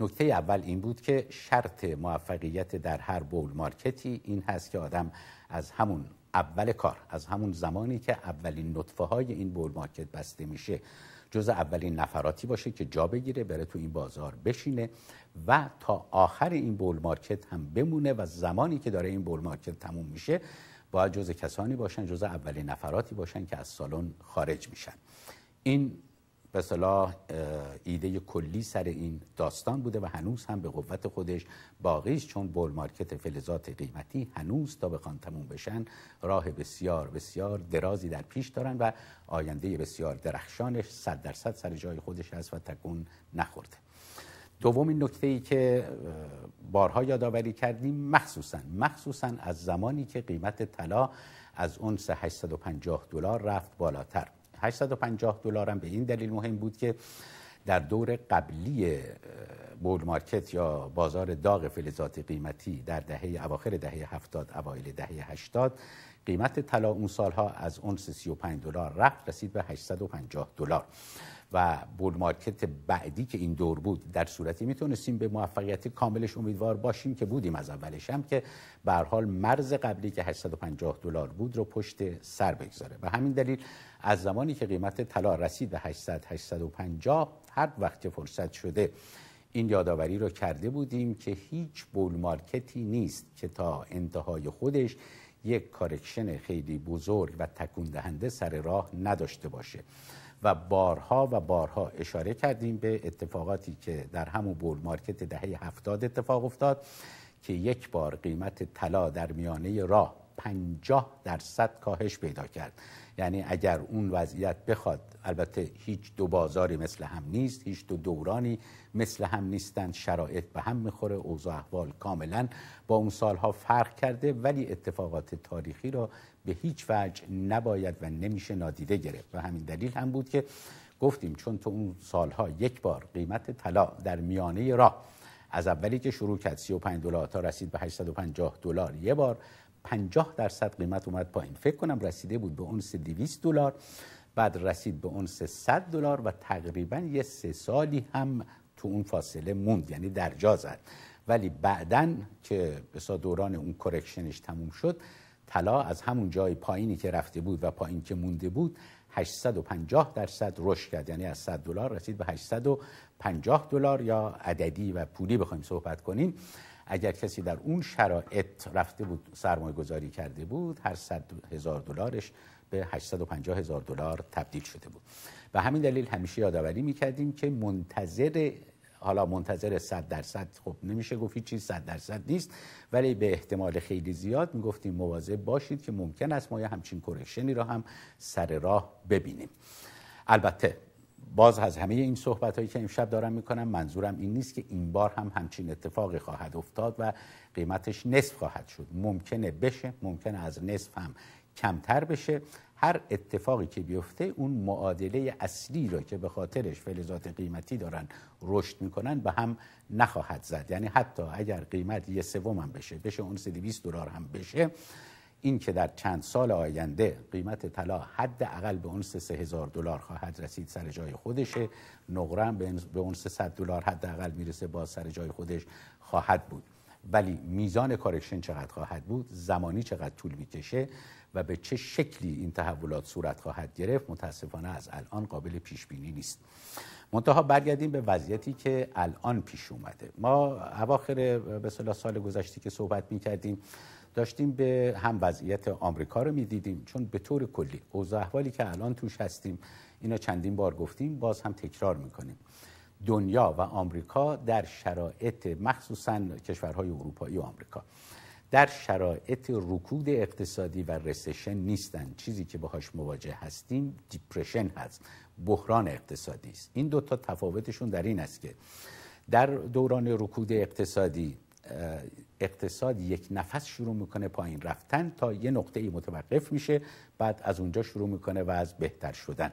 نکته اول این بود که شرط موفقیت در هر بول مارکتی این هست که آدم از همون اول کار از همون زمانی که اولین نطفه های این بول مارکت بسته میشه جز اولین نفراتی باشه که جا بگیره بره تو این بازار بشینه و تا آخر این بول مارکت هم بمونه و زمانی که داره این بول مارکت تموم میشه باید جز کسانی باشن جز اولین نفراتی باشن که از سالن خارج میشن این به صلاح ایده کلی سر این داستان بوده و هنوز هم به قوت خودش است چون بول مارکت فلزات قیمتی هنوز تا بخوان تموم بشن راه بسیار بسیار درازی در پیش دارن و آینده بسیار درخشانش صد درصد سر جای خودش هست و تکون نخورده دومین نکته ای که بارها یادآوری کردیم مخصوصا مخصوصا از زمانی که قیمت طلا از اون 850 دلار رفت بالاتر 850 دلار هم به این دلیل مهم بود که در دور قبلی بول مارکت یا بازار داغ فلزات قیمتی در دهه اواخر دهه 70 اوایل دهه 80 قیمت طلا اون سالها از اونس 35 دلار رفت رسید به 850 دلار و بول مارکت بعدی که این دور بود در صورتی میتونستیم به موفقیت کاملش امیدوار باشیم که بودیم از اولش هم که به حال مرز قبلی که 850 دلار بود رو پشت سر بگذاره و همین دلیل از زمانی که قیمت طلا رسید به 800 850 هر وقت که فرصت شده این یادآوری رو کرده بودیم که هیچ بول مارکتی نیست که تا انتهای خودش یک کارکشن خیلی بزرگ و تکون دهنده سر راه نداشته باشه و بارها و بارها اشاره کردیم به اتفاقاتی که در همون بول مارکت دهه هفتاد اتفاق افتاد که یک بار قیمت طلا در میانه راه 50 درصد کاهش پیدا کرد یعنی اگر اون وضعیت بخواد البته هیچ دو بازاری مثل هم نیست هیچ دو دورانی مثل هم نیستند شرایط به هم میخوره اوضاع احوال کاملا با اون سالها فرق کرده ولی اتفاقات تاریخی را به هیچ وجه نباید و نمیشه نادیده گرفت و همین دلیل هم بود که گفتیم چون تو اون سالها یک بار قیمت طلا در میانه راه از اولی که شروع کرد 35 دلار تا رسید به 850 دلار یه بار 50 درصد قیمت اومد پایین فکر کنم رسیده بود به اون 200 دلار بعد رسید به اون 300 دلار و تقریبا یه سه سالی هم تو اون فاصله موند یعنی درجا زد ولی بعدن که بسا دوران اون کرکشنش تموم شد طلا از همون جای پایینی که رفته بود و پایین که مونده بود 850 درصد رشد کرد یعنی از 100 دلار رسید به 850 دلار یا عددی و پولی بخوایم صحبت کنیم اگر کسی در اون شرایط رفته بود سرمایه گذاری کرده بود هر صد هزار دلارش به 850 هزار دلار تبدیل شده بود و همین دلیل همیشه یادآوری میکردیم که منتظر حالا منتظر 100 درصد خب نمیشه گفت چیز 100 درصد نیست ولی به احتمال خیلی زیاد میگفتیم مواظب باشید که ممکن است ما یه همچین کورکشنی را هم سر راه ببینیم البته باز از همه این صحبت هایی که امشب دارم میکنم منظورم این نیست که این بار هم همچین اتفاقی خواهد افتاد و قیمتش نصف خواهد شد ممکنه بشه ممکنه از نصف هم کمتر بشه هر اتفاقی که بیفته اون معادله اصلی را که به خاطرش فلزات قیمتی دارن رشد میکنن به هم نخواهد زد یعنی حتی اگر قیمت یه سوم هم بشه بشه اون 200 دلار هم بشه این که در چند سال آینده قیمت طلا حداقل به اون سه هزار دلار خواهد رسید سر جای خودشه نقره به اون 300 دلار حداقل میرسه با سر جای خودش خواهد بود ولی میزان کارکشن چقدر خواهد بود زمانی چقدر طول میکشه و به چه شکلی این تحولات صورت خواهد گرفت متاسفانه از الان قابل پیش بینی نیست منتها برگردیم به وضعیتی که الان پیش اومده ما اواخر به سال گذشته که صحبت میکردیم داشتیم به هم وضعیت آمریکا رو میدیدیم چون به طور کلی اوضاع احوالی که الان توش هستیم اینا چندین بار گفتیم باز هم تکرار میکنیم دنیا و آمریکا در شرایط مخصوصا کشورهای اروپایی و آمریکا در شرایط رکود اقتصادی و رسشن نیستند. چیزی که باهاش مواجه هستیم دیپرشن هست بحران اقتصادی است این دو تا تفاوتشون در این است که در دوران رکود اقتصادی اقتصاد یک نفس شروع میکنه پایین رفتن تا یه نقطه ای متوقف میشه بعد از اونجا شروع میکنه و از بهتر شدن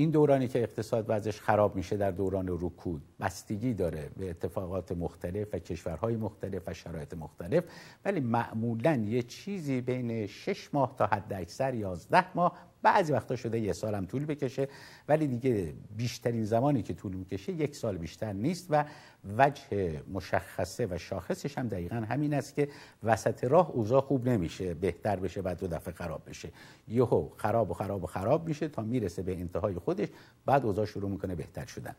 این دورانی که اقتصاد وضعش خراب میشه در دوران رکود بستگی داره به اتفاقات مختلف و کشورهای مختلف و شرایط مختلف ولی معمولا یه چیزی بین 6 ماه تا حد اکثر 11 ماه بعضی وقتا شده یه سال هم طول بکشه ولی دیگه بیشترین زمانی که طول میکشه یک سال بیشتر نیست و وجه مشخصه و شاخصش هم دقیقا همین است که وسط راه اوضاع خوب نمیشه بهتر بشه بعد دو دفعه خراب بشه یهو خراب و خراب و خراب میشه تا میرسه به انتهای خودش بعد اوضاع شروع میکنه بهتر شدن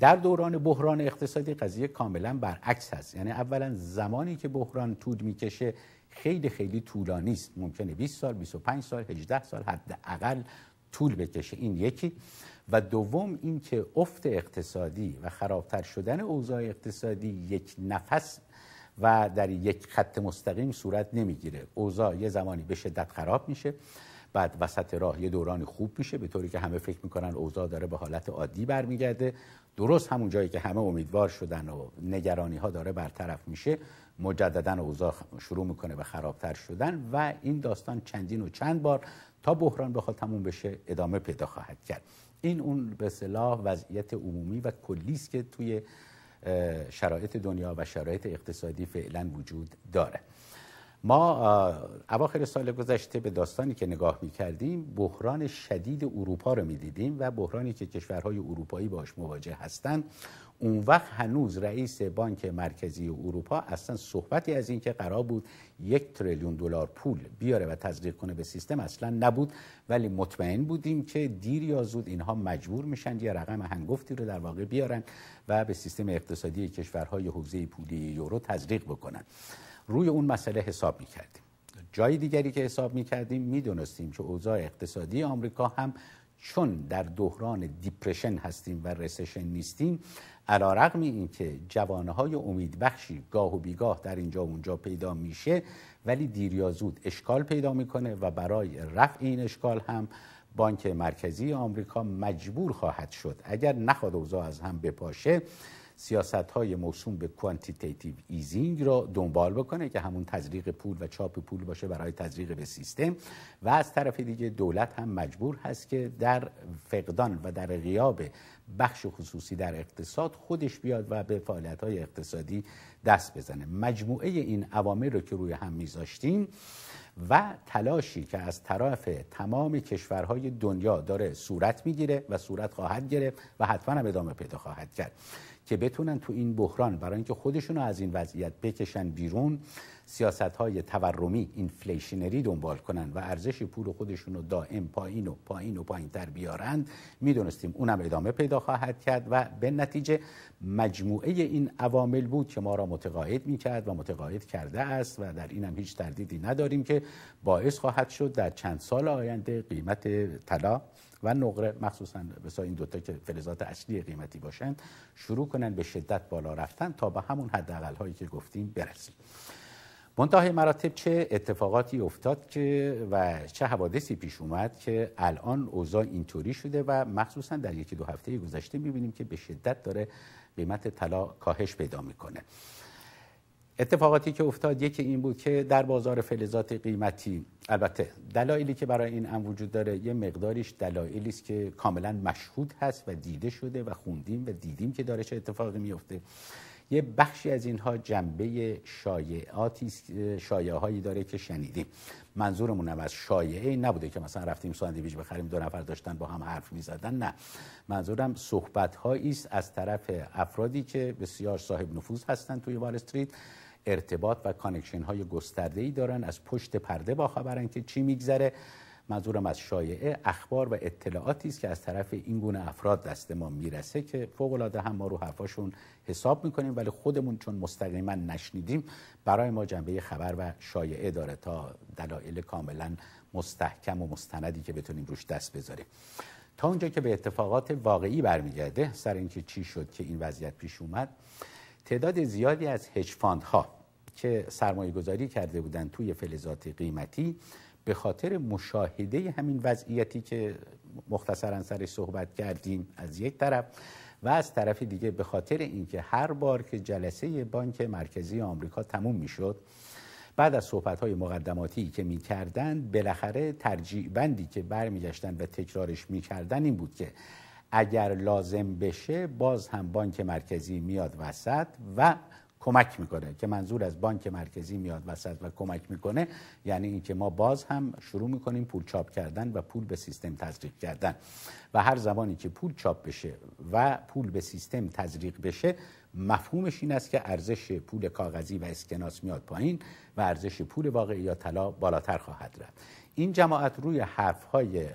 در دوران بحران اقتصادی قضیه کاملا برعکس هست یعنی اولا زمانی که بحران طول میکشه خیلی خیلی طولانی است ممکنه 20 سال 25 سال 18 سال حداقل طول بکشه این یکی و دوم اینکه افت اقتصادی و خرابتر شدن اوضاع اقتصادی یک نفس و در یک خط مستقیم صورت نمیگیره اوضاع یه زمانی به شدت خراب میشه بعد وسط راه یه دورانی خوب میشه به طوری که همه فکر میکنن اوضاع داره به حالت عادی برمیگرده درست همون جایی که همه امیدوار شدن و نگرانی ها داره برطرف میشه مجددا اوضاع شروع میکنه به خرابتر شدن و این داستان چندین و چند بار تا بحران بخواد تموم بشه ادامه پیدا خواهد کرد این اون به صلاح وضعیت عمومی و کلی است که توی شرایط دنیا و شرایط اقتصادی فعلا وجود داره ما اواخر سال گذشته به داستانی که نگاه می کردیم بحران شدید اروپا رو می دیدیم و بحرانی که کشورهای اروپایی باش مواجه هستند اون وقت هنوز رئیس بانک مرکزی اروپا اصلا صحبتی از این که قرار بود یک تریلیون دلار پول بیاره و تزریق کنه به سیستم اصلا نبود ولی مطمئن بودیم که دیر یا زود اینها مجبور میشن یا رقم هنگفتی رو در واقع بیارن و به سیستم اقتصادی کشورهای حوزه پولی یورو تزریق بکنن روی اون مسئله حساب میکردیم جای دیگری که حساب میکردیم میدونستیم که اوضاع اقتصادی آمریکا هم چون در دوران دیپرشن هستیم و رسشن نیستیم علا رقم این که جوانه های امید بخشی گاه و بیگاه در اینجا و اونجا پیدا میشه ولی دیر زود اشکال پیدا میکنه و برای رفع این اشکال هم بانک مرکزی آمریکا مجبور خواهد شد اگر نخواد اوضاع از هم بپاشه سیاست های موسوم به کوانتیتیتیو ایزینگ را دنبال بکنه که همون تزریق پول و چاپ پول باشه برای تزریق به سیستم و از طرف دیگه دولت هم مجبور هست که در فقدان و در غیاب بخش خصوصی در اقتصاد خودش بیاد و به فعالیت های اقتصادی دست بزنه مجموعه این عوامل رو که روی هم میذاشتیم و تلاشی که از طرف تمام کشورهای دنیا داره صورت میگیره و صورت خواهد گرفت و حتما هم ادامه پیدا خواهد کرد که بتونن تو این بحران برای اینکه خودشون رو از این وضعیت بکشن بیرون سیاست های تورمی اینفلیشنری دنبال کنن و ارزش پول خودشون رو دائم پایین و پایین و پایین تر بیارند میدونستیم اونم ادامه پیدا خواهد کرد و به نتیجه مجموعه این عوامل بود که ما را متقاعد می کرد و متقاعد کرده است و در اینم هیچ تردیدی نداریم که باعث خواهد شد در چند سال آینده قیمت طلا و نقره مخصوصا بسا این دوتا که فلزات اصلی قیمتی باشند شروع کنند به شدت بالا رفتن تا به همون حداقل هایی که گفتیم برسیم منتهای مراتب چه اتفاقاتی افتاد که و چه حوادثی پیش اومد که الان اوضاع اینطوری شده و مخصوصا در یکی دو هفته گذشته میبینیم که به شدت داره قیمت طلا کاهش پیدا میکنه اتفاقاتی که افتاد یکی این بود که در بازار فلزات قیمتی البته دلایلی که برای این ام وجود داره یه مقداریش دلایلی است که کاملا مشهود هست و دیده شده و خوندیم و دیدیم که داره چه اتفاقی میفته یه بخشی از اینها جنبه شایعاتی شایعه هایی داره که شنیدیم منظورمون هم از شایعه نبوده که مثلا رفتیم ساندویچ بخریم دو نفر داشتن با هم حرف میزدن نه منظورم صحبت است از طرف افرادی که بسیار صاحب نفوذ هستند توی وال استریت ارتباط و کانکشن های گسترده ای دارن از پشت پرده با خبرن که چی میگذره منظورم از شایعه اخبار و اطلاعاتی است که از طرف این گونه افراد دست ما میرسه که فوق العاده هم ما رو حرفاشون حساب میکنیم ولی خودمون چون مستقیما نشنیدیم برای ما جنبه خبر و شایعه داره تا دلایل کاملا مستحکم و مستندی که بتونیم روش دست بذاریم تا اونجا که به اتفاقات واقعی برمیگرده سر اینکه چی شد که این وضعیت پیش اومد تعداد زیادی از هج ها که سرمایه گذاری کرده بودند توی فلزات قیمتی به خاطر مشاهده همین وضعیتی که مختصرا سرش صحبت کردیم از یک طرف و از طرف دیگه به خاطر اینکه هر بار که جلسه بانک مرکزی آمریکا تموم میشد بعد از صحبت های مقدماتی که میکردند بالاخره ترجیع بندی که برمیگشتن و تکرارش می این بود که اگر لازم بشه باز هم بانک مرکزی میاد وسط و کمک میکنه که منظور از بانک مرکزی میاد وسط و کمک میکنه یعنی اینکه ما باز هم شروع میکنیم پول چاپ کردن و پول به سیستم تزریق کردن و هر زمانی که پول چاپ بشه و پول به سیستم تزریق بشه مفهومش این است که ارزش پول کاغذی و اسکناس میاد پایین و ارزش پول واقعی یا طلا بالاتر خواهد رفت این جماعت روی حرف های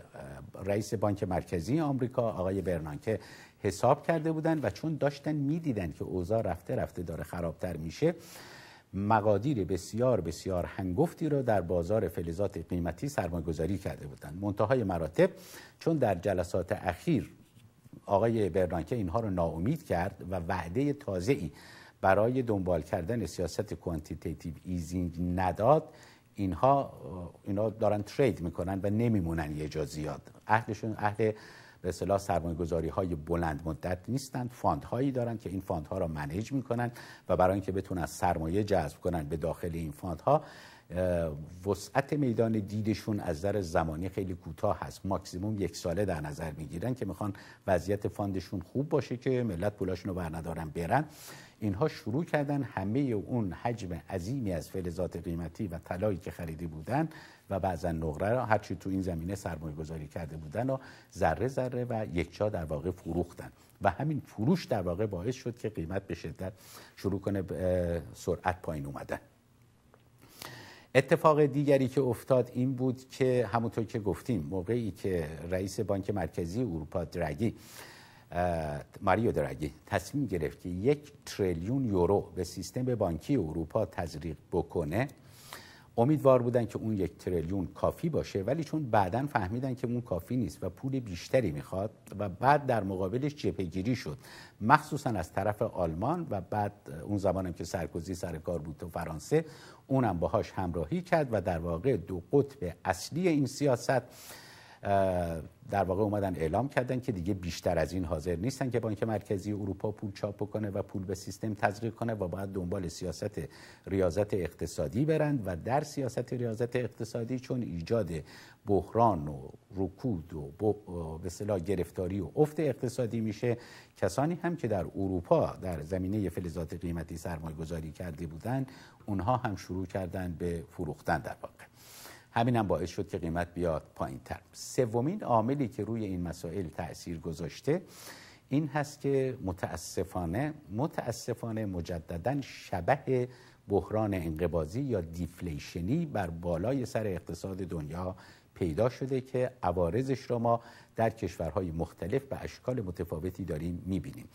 رئیس بانک مرکزی آمریکا آقای برنانکه حساب کرده بودن و چون داشتن میدیدن که اوضاع رفته رفته داره خرابتر میشه مقادیر بسیار بسیار هنگفتی رو در بازار فلزات قیمتی سرمایه‌گذاری کرده بودند. منتهای مراتب چون در جلسات اخیر آقای برنانکه اینها رو ناامید کرد و وعده تازه‌ای برای دنبال کردن سیاست کوانتیتیتیو ایزینگ نداد اینها اینا دارن ترید میکنن و نمیمونن یه زیاد اهلشون اهل به اصطلاح سرمایه گذاری های بلند مدت نیستند فاندهایی دارند که این فاندها را منیج میکنن و برای اینکه بتونن سرمایه جذب کنند به داخل این فاندها وسعت میدان دیدشون از نظر زمانی خیلی کوتاه هست ماکسیموم یک ساله در نظر میگیرن که میخوان وضعیت فاندشون خوب باشه که ملت پولاشون رو برندارن برن اینها شروع کردن همه اون حجم عظیمی از فلزات قیمتی و طلایی که خریدی بودن و بعضا نقره را هرچی تو این زمینه سرمایه گذاری کرده بودن و ذره ذره و یکجا در واقع فروختن و همین فروش در واقع باعث شد که قیمت به شدت شروع کنه سرعت پایین اومدن اتفاق دیگری که افتاد این بود که همونطور که گفتیم موقعی که رئیس بانک مرکزی اروپا درگی ماریو درگی تصمیم گرفت که یک تریلیون یورو به سیستم بانکی اروپا تزریق بکنه امیدوار بودن که اون یک تریلیون کافی باشه ولی چون بعدا فهمیدن که اون کافی نیست و پول بیشتری میخواد و بعد در مقابلش جبهگیری شد مخصوصا از طرف آلمان و بعد اون زمانم که سرکوزی سر کار بود تو فرانسه اونم باهاش همراهی کرد و در واقع دو قطب اصلی این سیاست در واقع اومدن اعلام کردن که دیگه بیشتر از این حاضر نیستن که بانک مرکزی اروپا پول چاپ کنه و پول به سیستم تزریق کنه و باید دنبال سیاست ریاضت اقتصادی برند و در سیاست ریاضت اقتصادی چون ایجاد بحران و رکود و به صلاح گرفتاری و افت اقتصادی میشه کسانی هم که در اروپا در زمینه فلزات قیمتی سرمایه گذاری کرده بودند اونها هم شروع کردن به فروختن در واقع همین هم باعث شد که قیمت بیاد پایین تر سومین عاملی که روی این مسائل تاثیر گذاشته این هست که متاسفانه متاسفانه مجددا شبه بحران انقبازی یا دیفلیشنی بر بالای سر اقتصاد دنیا پیدا شده که عوارضش را ما در کشورهای مختلف به اشکال متفاوتی داریم میبینیم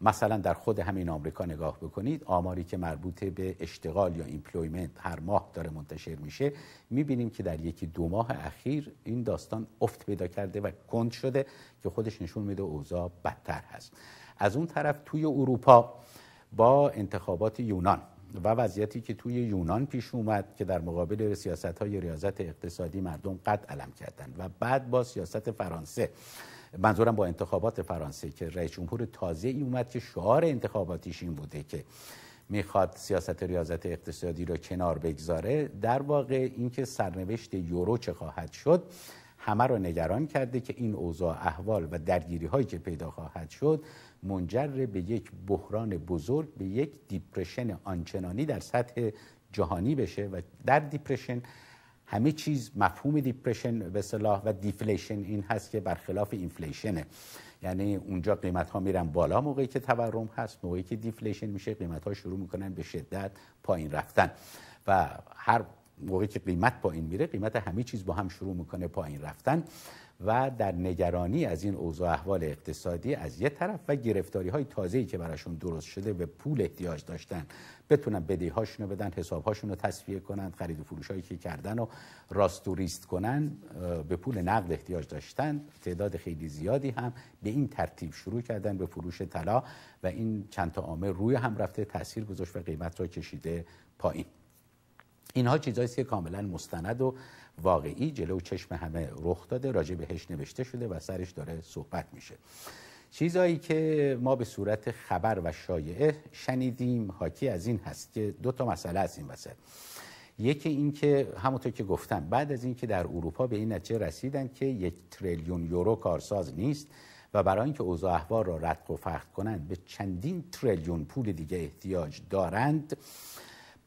مثلا در خود همین آمریکا نگاه بکنید آماری که مربوط به اشتغال یا ایمپلویمنت هر ماه داره منتشر میشه میبینیم که در یکی دو ماه اخیر این داستان افت پیدا کرده و کند شده که خودش نشون میده اوضاع بدتر هست از اون طرف توی اروپا با انتخابات یونان و وضعیتی که توی یونان پیش اومد که در مقابل سیاست های ریاضت اقتصادی مردم قد علم کردن و بعد با سیاست فرانسه منظورم با انتخابات فرانسه که رئیس جمهور تازه ای اومد که شعار انتخاباتیش این بوده که میخواد سیاست ریاضت اقتصادی رو کنار بگذاره در واقع اینکه سرنوشت یورو چه خواهد شد همه رو نگران کرده که این اوضاع احوال و درگیری هایی که پیدا خواهد شد منجر به یک بحران بزرگ به یک دیپرشن آنچنانی در سطح جهانی بشه و در دیپرشن همه چیز مفهوم دیپریشن به صلاح و دیفلیشن این هست که برخلاف اینفلیشنه یعنی اونجا قیمت ها میرن بالا موقعی که تورم هست موقعی که دیفلیشن میشه قیمت ها شروع میکنن به شدت پایین رفتن و هر موقعی که قیمت پایین میره قیمت همه چیز با هم شروع میکنه پایین رفتن و در نگرانی از این اوضاع احوال اقتصادی از یه طرف و گرفتاری های تازه‌ای که براشون درست شده به پول احتیاج داشتن بتونن بدهی‌هاشون رو بدن حساب‌هاشون رو تصفیه کنن خرید و فروش که کردن و راستوریست کنن به پول نقد احتیاج داشتن تعداد خیلی زیادی هم به این ترتیب شروع کردن به فروش طلا و این چند تا عامل روی هم رفته تاثیر گذاشت و قیمت را کشیده پایین اینها چیزایی که کاملا مستند و واقعی جلو چشم همه رخ داده راجع بهش نوشته شده و سرش داره صحبت میشه چیزایی که ما به صورت خبر و شایعه شنیدیم حاکی از این هست که دو تا مسئله از این وسط یکی این که همونطور که گفتم بعد از اینکه در اروپا به این نتیجه رسیدن که یک تریلیون یورو کارساز نیست و برای اینکه اوضاع احوال را رد و فخت کنند به چندین تریلیون پول دیگه احتیاج دارند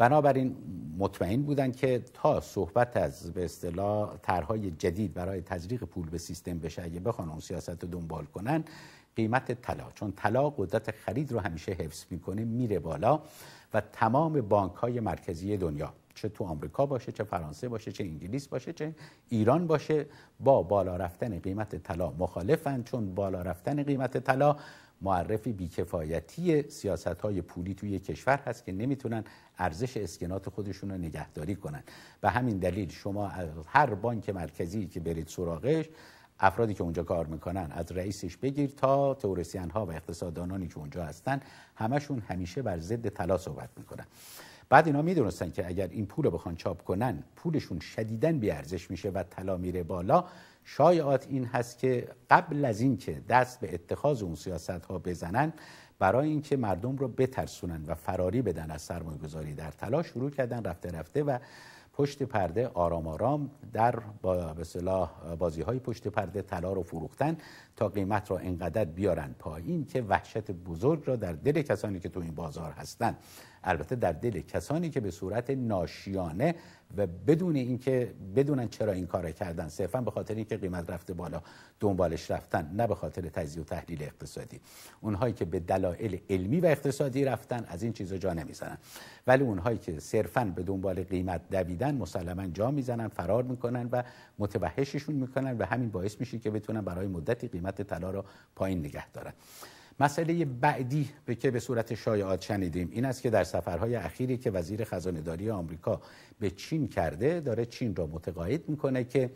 بنابراین مطمئن بودند که تا صحبت از به اصطلاح طرحهای جدید برای تزریق پول به سیستم بشه اگه بخوان اون سیاست رو دنبال کنن قیمت طلا چون طلا قدرت خرید رو همیشه حفظ میکنه میره بالا و تمام بانک های مرکزی دنیا چه تو آمریکا باشه چه فرانسه باشه چه انگلیس باشه چه ایران باشه با بالا رفتن قیمت طلا مخالفن چون بالا رفتن قیمت طلا معرف بیکفایتی سیاست های پولی توی کشور هست که نمیتونن ارزش اسکنات خودشون رو نگهداری کنن به همین دلیل شما از هر بانک مرکزی که برید سراغش افرادی که اونجا کار میکنن از رئیسش بگیر تا تورسیان ها و اقتصاددانانی که اونجا هستن همشون همیشه بر ضد طلا صحبت میکنن بعد اینا میدونستن که اگر این پول رو بخوان چاپ کنن پولشون شدیداً بیارزش میشه و طلا میره بالا شایعات این هست که قبل از اینکه دست به اتخاذ اون سیاست ها بزنن برای اینکه مردم رو بترسونن و فراری بدن از سرمایه گذاری در طلا شروع کردن رفته رفته و پشت پرده آرام آرام در با بازی های پشت پرده طلا رو فروختن تا قیمت را انقدر بیارن پایین که وحشت بزرگ را در دل کسانی که تو این بازار هستند البته در دل کسانی که به صورت ناشیانه و بدون اینکه بدونن چرا این کار کردن صرفا به خاطر اینکه قیمت رفته بالا دنبالش رفتن نه به خاطر تجزیه و تحلیل اقتصادی اونهایی که به دلایل علمی و اقتصادی رفتن از این چیزا جا نمیزنن ولی اونهایی که صرفا به دنبال قیمت دویدن مسلما جا میزنن فرار میکنن و متوحششون میکنن و همین باعث میشه که بتونن برای مدتی قیمت طلا را پایین نگه دارد مسئله بعدی به که به صورت شایعات شنیدیم این است که در سفرهای اخیری که وزیر داری آمریکا به چین کرده داره چین را متقاعد میکنه که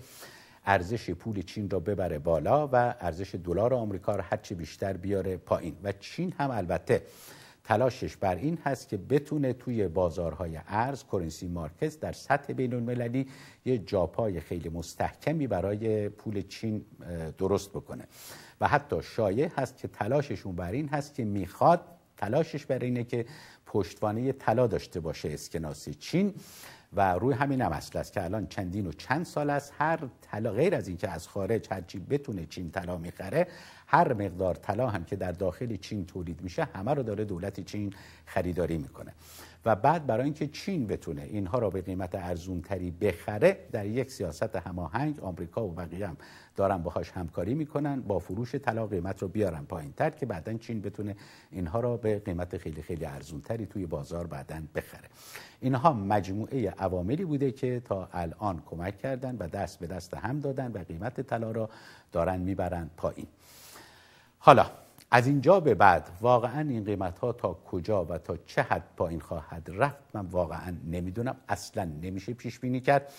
ارزش پول چین را ببره بالا و ارزش دلار آمریکا را هرچی بیشتر بیاره پایین و چین هم البته تلاشش بر این هست که بتونه توی بازارهای ارز کرنسی مارکت در سطح بین المللی یه جاپای خیلی مستحکمی برای پول چین درست بکنه و حتی شایع هست که تلاششون بر این هست که میخواد تلاشش بر اینه که پشتوانه طلا داشته باشه اسکناسی چین و روی همین هم اصل است که الان چندین و چند سال است هر طلا غیر از اینکه از خارج هرچی بتونه چین طلا میخره هر مقدار طلا هم که در داخل چین تولید میشه همه رو داره دولت چین خریداری میکنه و بعد برای اینکه چین بتونه اینها را به قیمت ارزون تری بخره در یک سیاست هماهنگ آمریکا و بقیه هم دارن باهاش همکاری میکنن با فروش طلا قیمت رو بیارن پایین تر که بعدا چین بتونه اینها را به قیمت خیلی خیلی ارزون تری توی بازار بعدا بخره اینها مجموعه عواملی بوده که تا الان کمک کردن و دست به دست هم دادن و قیمت طلا را دارن میبرن پایین حالا از اینجا به بعد واقعا این قیمت ها تا کجا و تا چه حد پایین خواهد رفت من واقعا نمیدونم اصلا نمیشه پیش بینی کرد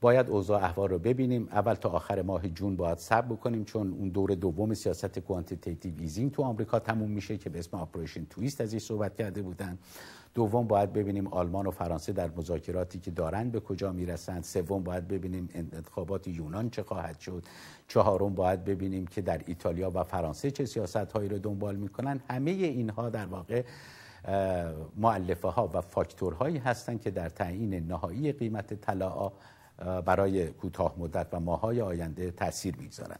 باید اوضاع احوال رو ببینیم اول تا آخر ماه جون باید صبر بکنیم چون اون دور دوم سیاست کوانتیتیتیو ایزینگ تو آمریکا تموم میشه که به اسم اپریشن تویست از این صحبت کرده بودن دوم باید ببینیم آلمان و فرانسه در مذاکراتی که دارن به کجا میرسند سوم باید ببینیم انتخابات یونان چه خواهد شد چهارم باید ببینیم که در ایتالیا و فرانسه چه سیاست هایی رو دنبال میکنن همه اینها در واقع معلفه ها و فاکتورهایی هستند که در تعیین نهایی قیمت طلا برای کوتاه مدت و ماهای آینده تاثیر میگذارن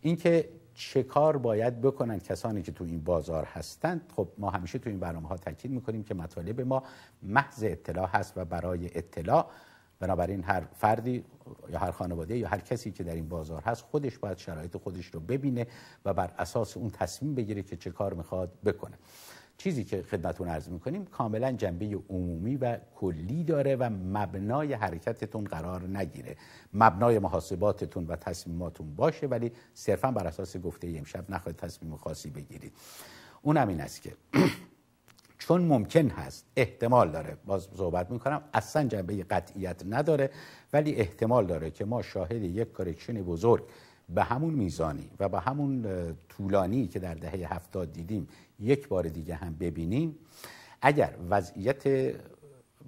اینکه چه کار باید بکنن کسانی که تو این بازار هستند خب ما همیشه تو این برنامه ها تاکید میکنیم که مطالب ما محض اطلاع هست و برای اطلاع بنابراین هر فردی یا هر خانواده یا هر کسی که در این بازار هست خودش باید شرایط خودش رو ببینه و بر اساس اون تصمیم بگیره که چه کار میخواد بکنه چیزی که خدمتون عرض میکنیم کاملا جنبه عمومی و کلی داره و مبنای حرکتتون قرار نگیره مبنای محاسباتتون و تصمیماتون باشه ولی صرفا بر اساس گفته امشب نخواهید تصمیم خاصی بگیرید اون این است که چون ممکن هست احتمال داره باز صحبت میکنم اصلا جنبه قطعیت نداره ولی احتمال داره که ما شاهد یک کارکشن بزرگ به همون میزانی و به همون طولانی که در دهه هفتاد دیدیم یک بار دیگه هم ببینیم اگر وضعیت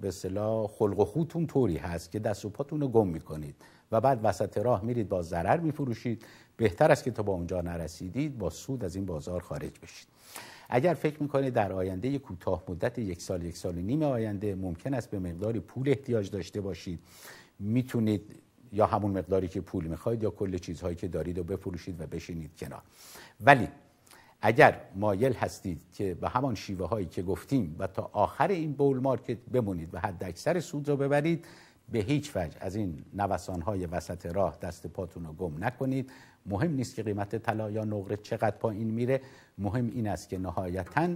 به صلاح خلق و خوتون طوری هست که دست و پاتون رو گم میکنید و بعد وسط راه میرید با ضرر میفروشید بهتر است که تا با اونجا نرسیدید با سود از این بازار خارج بشید اگر فکر میکنید در آینده کوتاه مدت یک سال یک سال و نیم آینده ممکن است به مقداری پول احتیاج داشته باشید میتونید یا همون مقداری که پول میخواید یا کل چیزهایی که دارید و بفروشید و بشینید کنار ولی اگر مایل هستید که به همان شیوه هایی که گفتیم و تا آخر این بول مارکت بمونید و حد اکثر سود رو ببرید به هیچ وجه از این نوسان های وسط راه دست پاتون رو گم نکنید مهم نیست که قیمت طلا یا نقره چقدر پایین میره مهم این است که نهایتا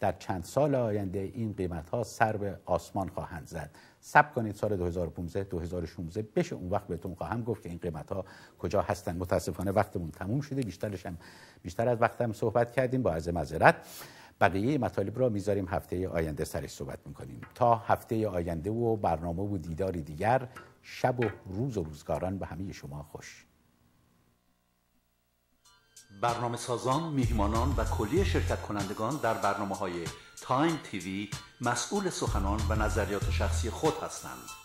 در چند سال آینده این قیمت ها سر به آسمان خواهند زد سب کنید سال 2015 2016 بشه اون وقت بهتون خواهم گفت که این قیمت ها کجا هستن متاسفانه وقتمون تموم شده بیشترش هم بیشتر از وقتم صحبت کردیم با عرض معذرت بقیه مطالب را میذاریم هفته آینده سرش صحبت میکنیم تا هفته آینده و برنامه و دیداری دیگر شب و روز و روزگاران به همه شما خوش برنامه سازان، میهمانان و کلیه شرکت کنندگان در برنامه های تایم تیوی مسئول سخنان و نظریات شخصی خود هستند.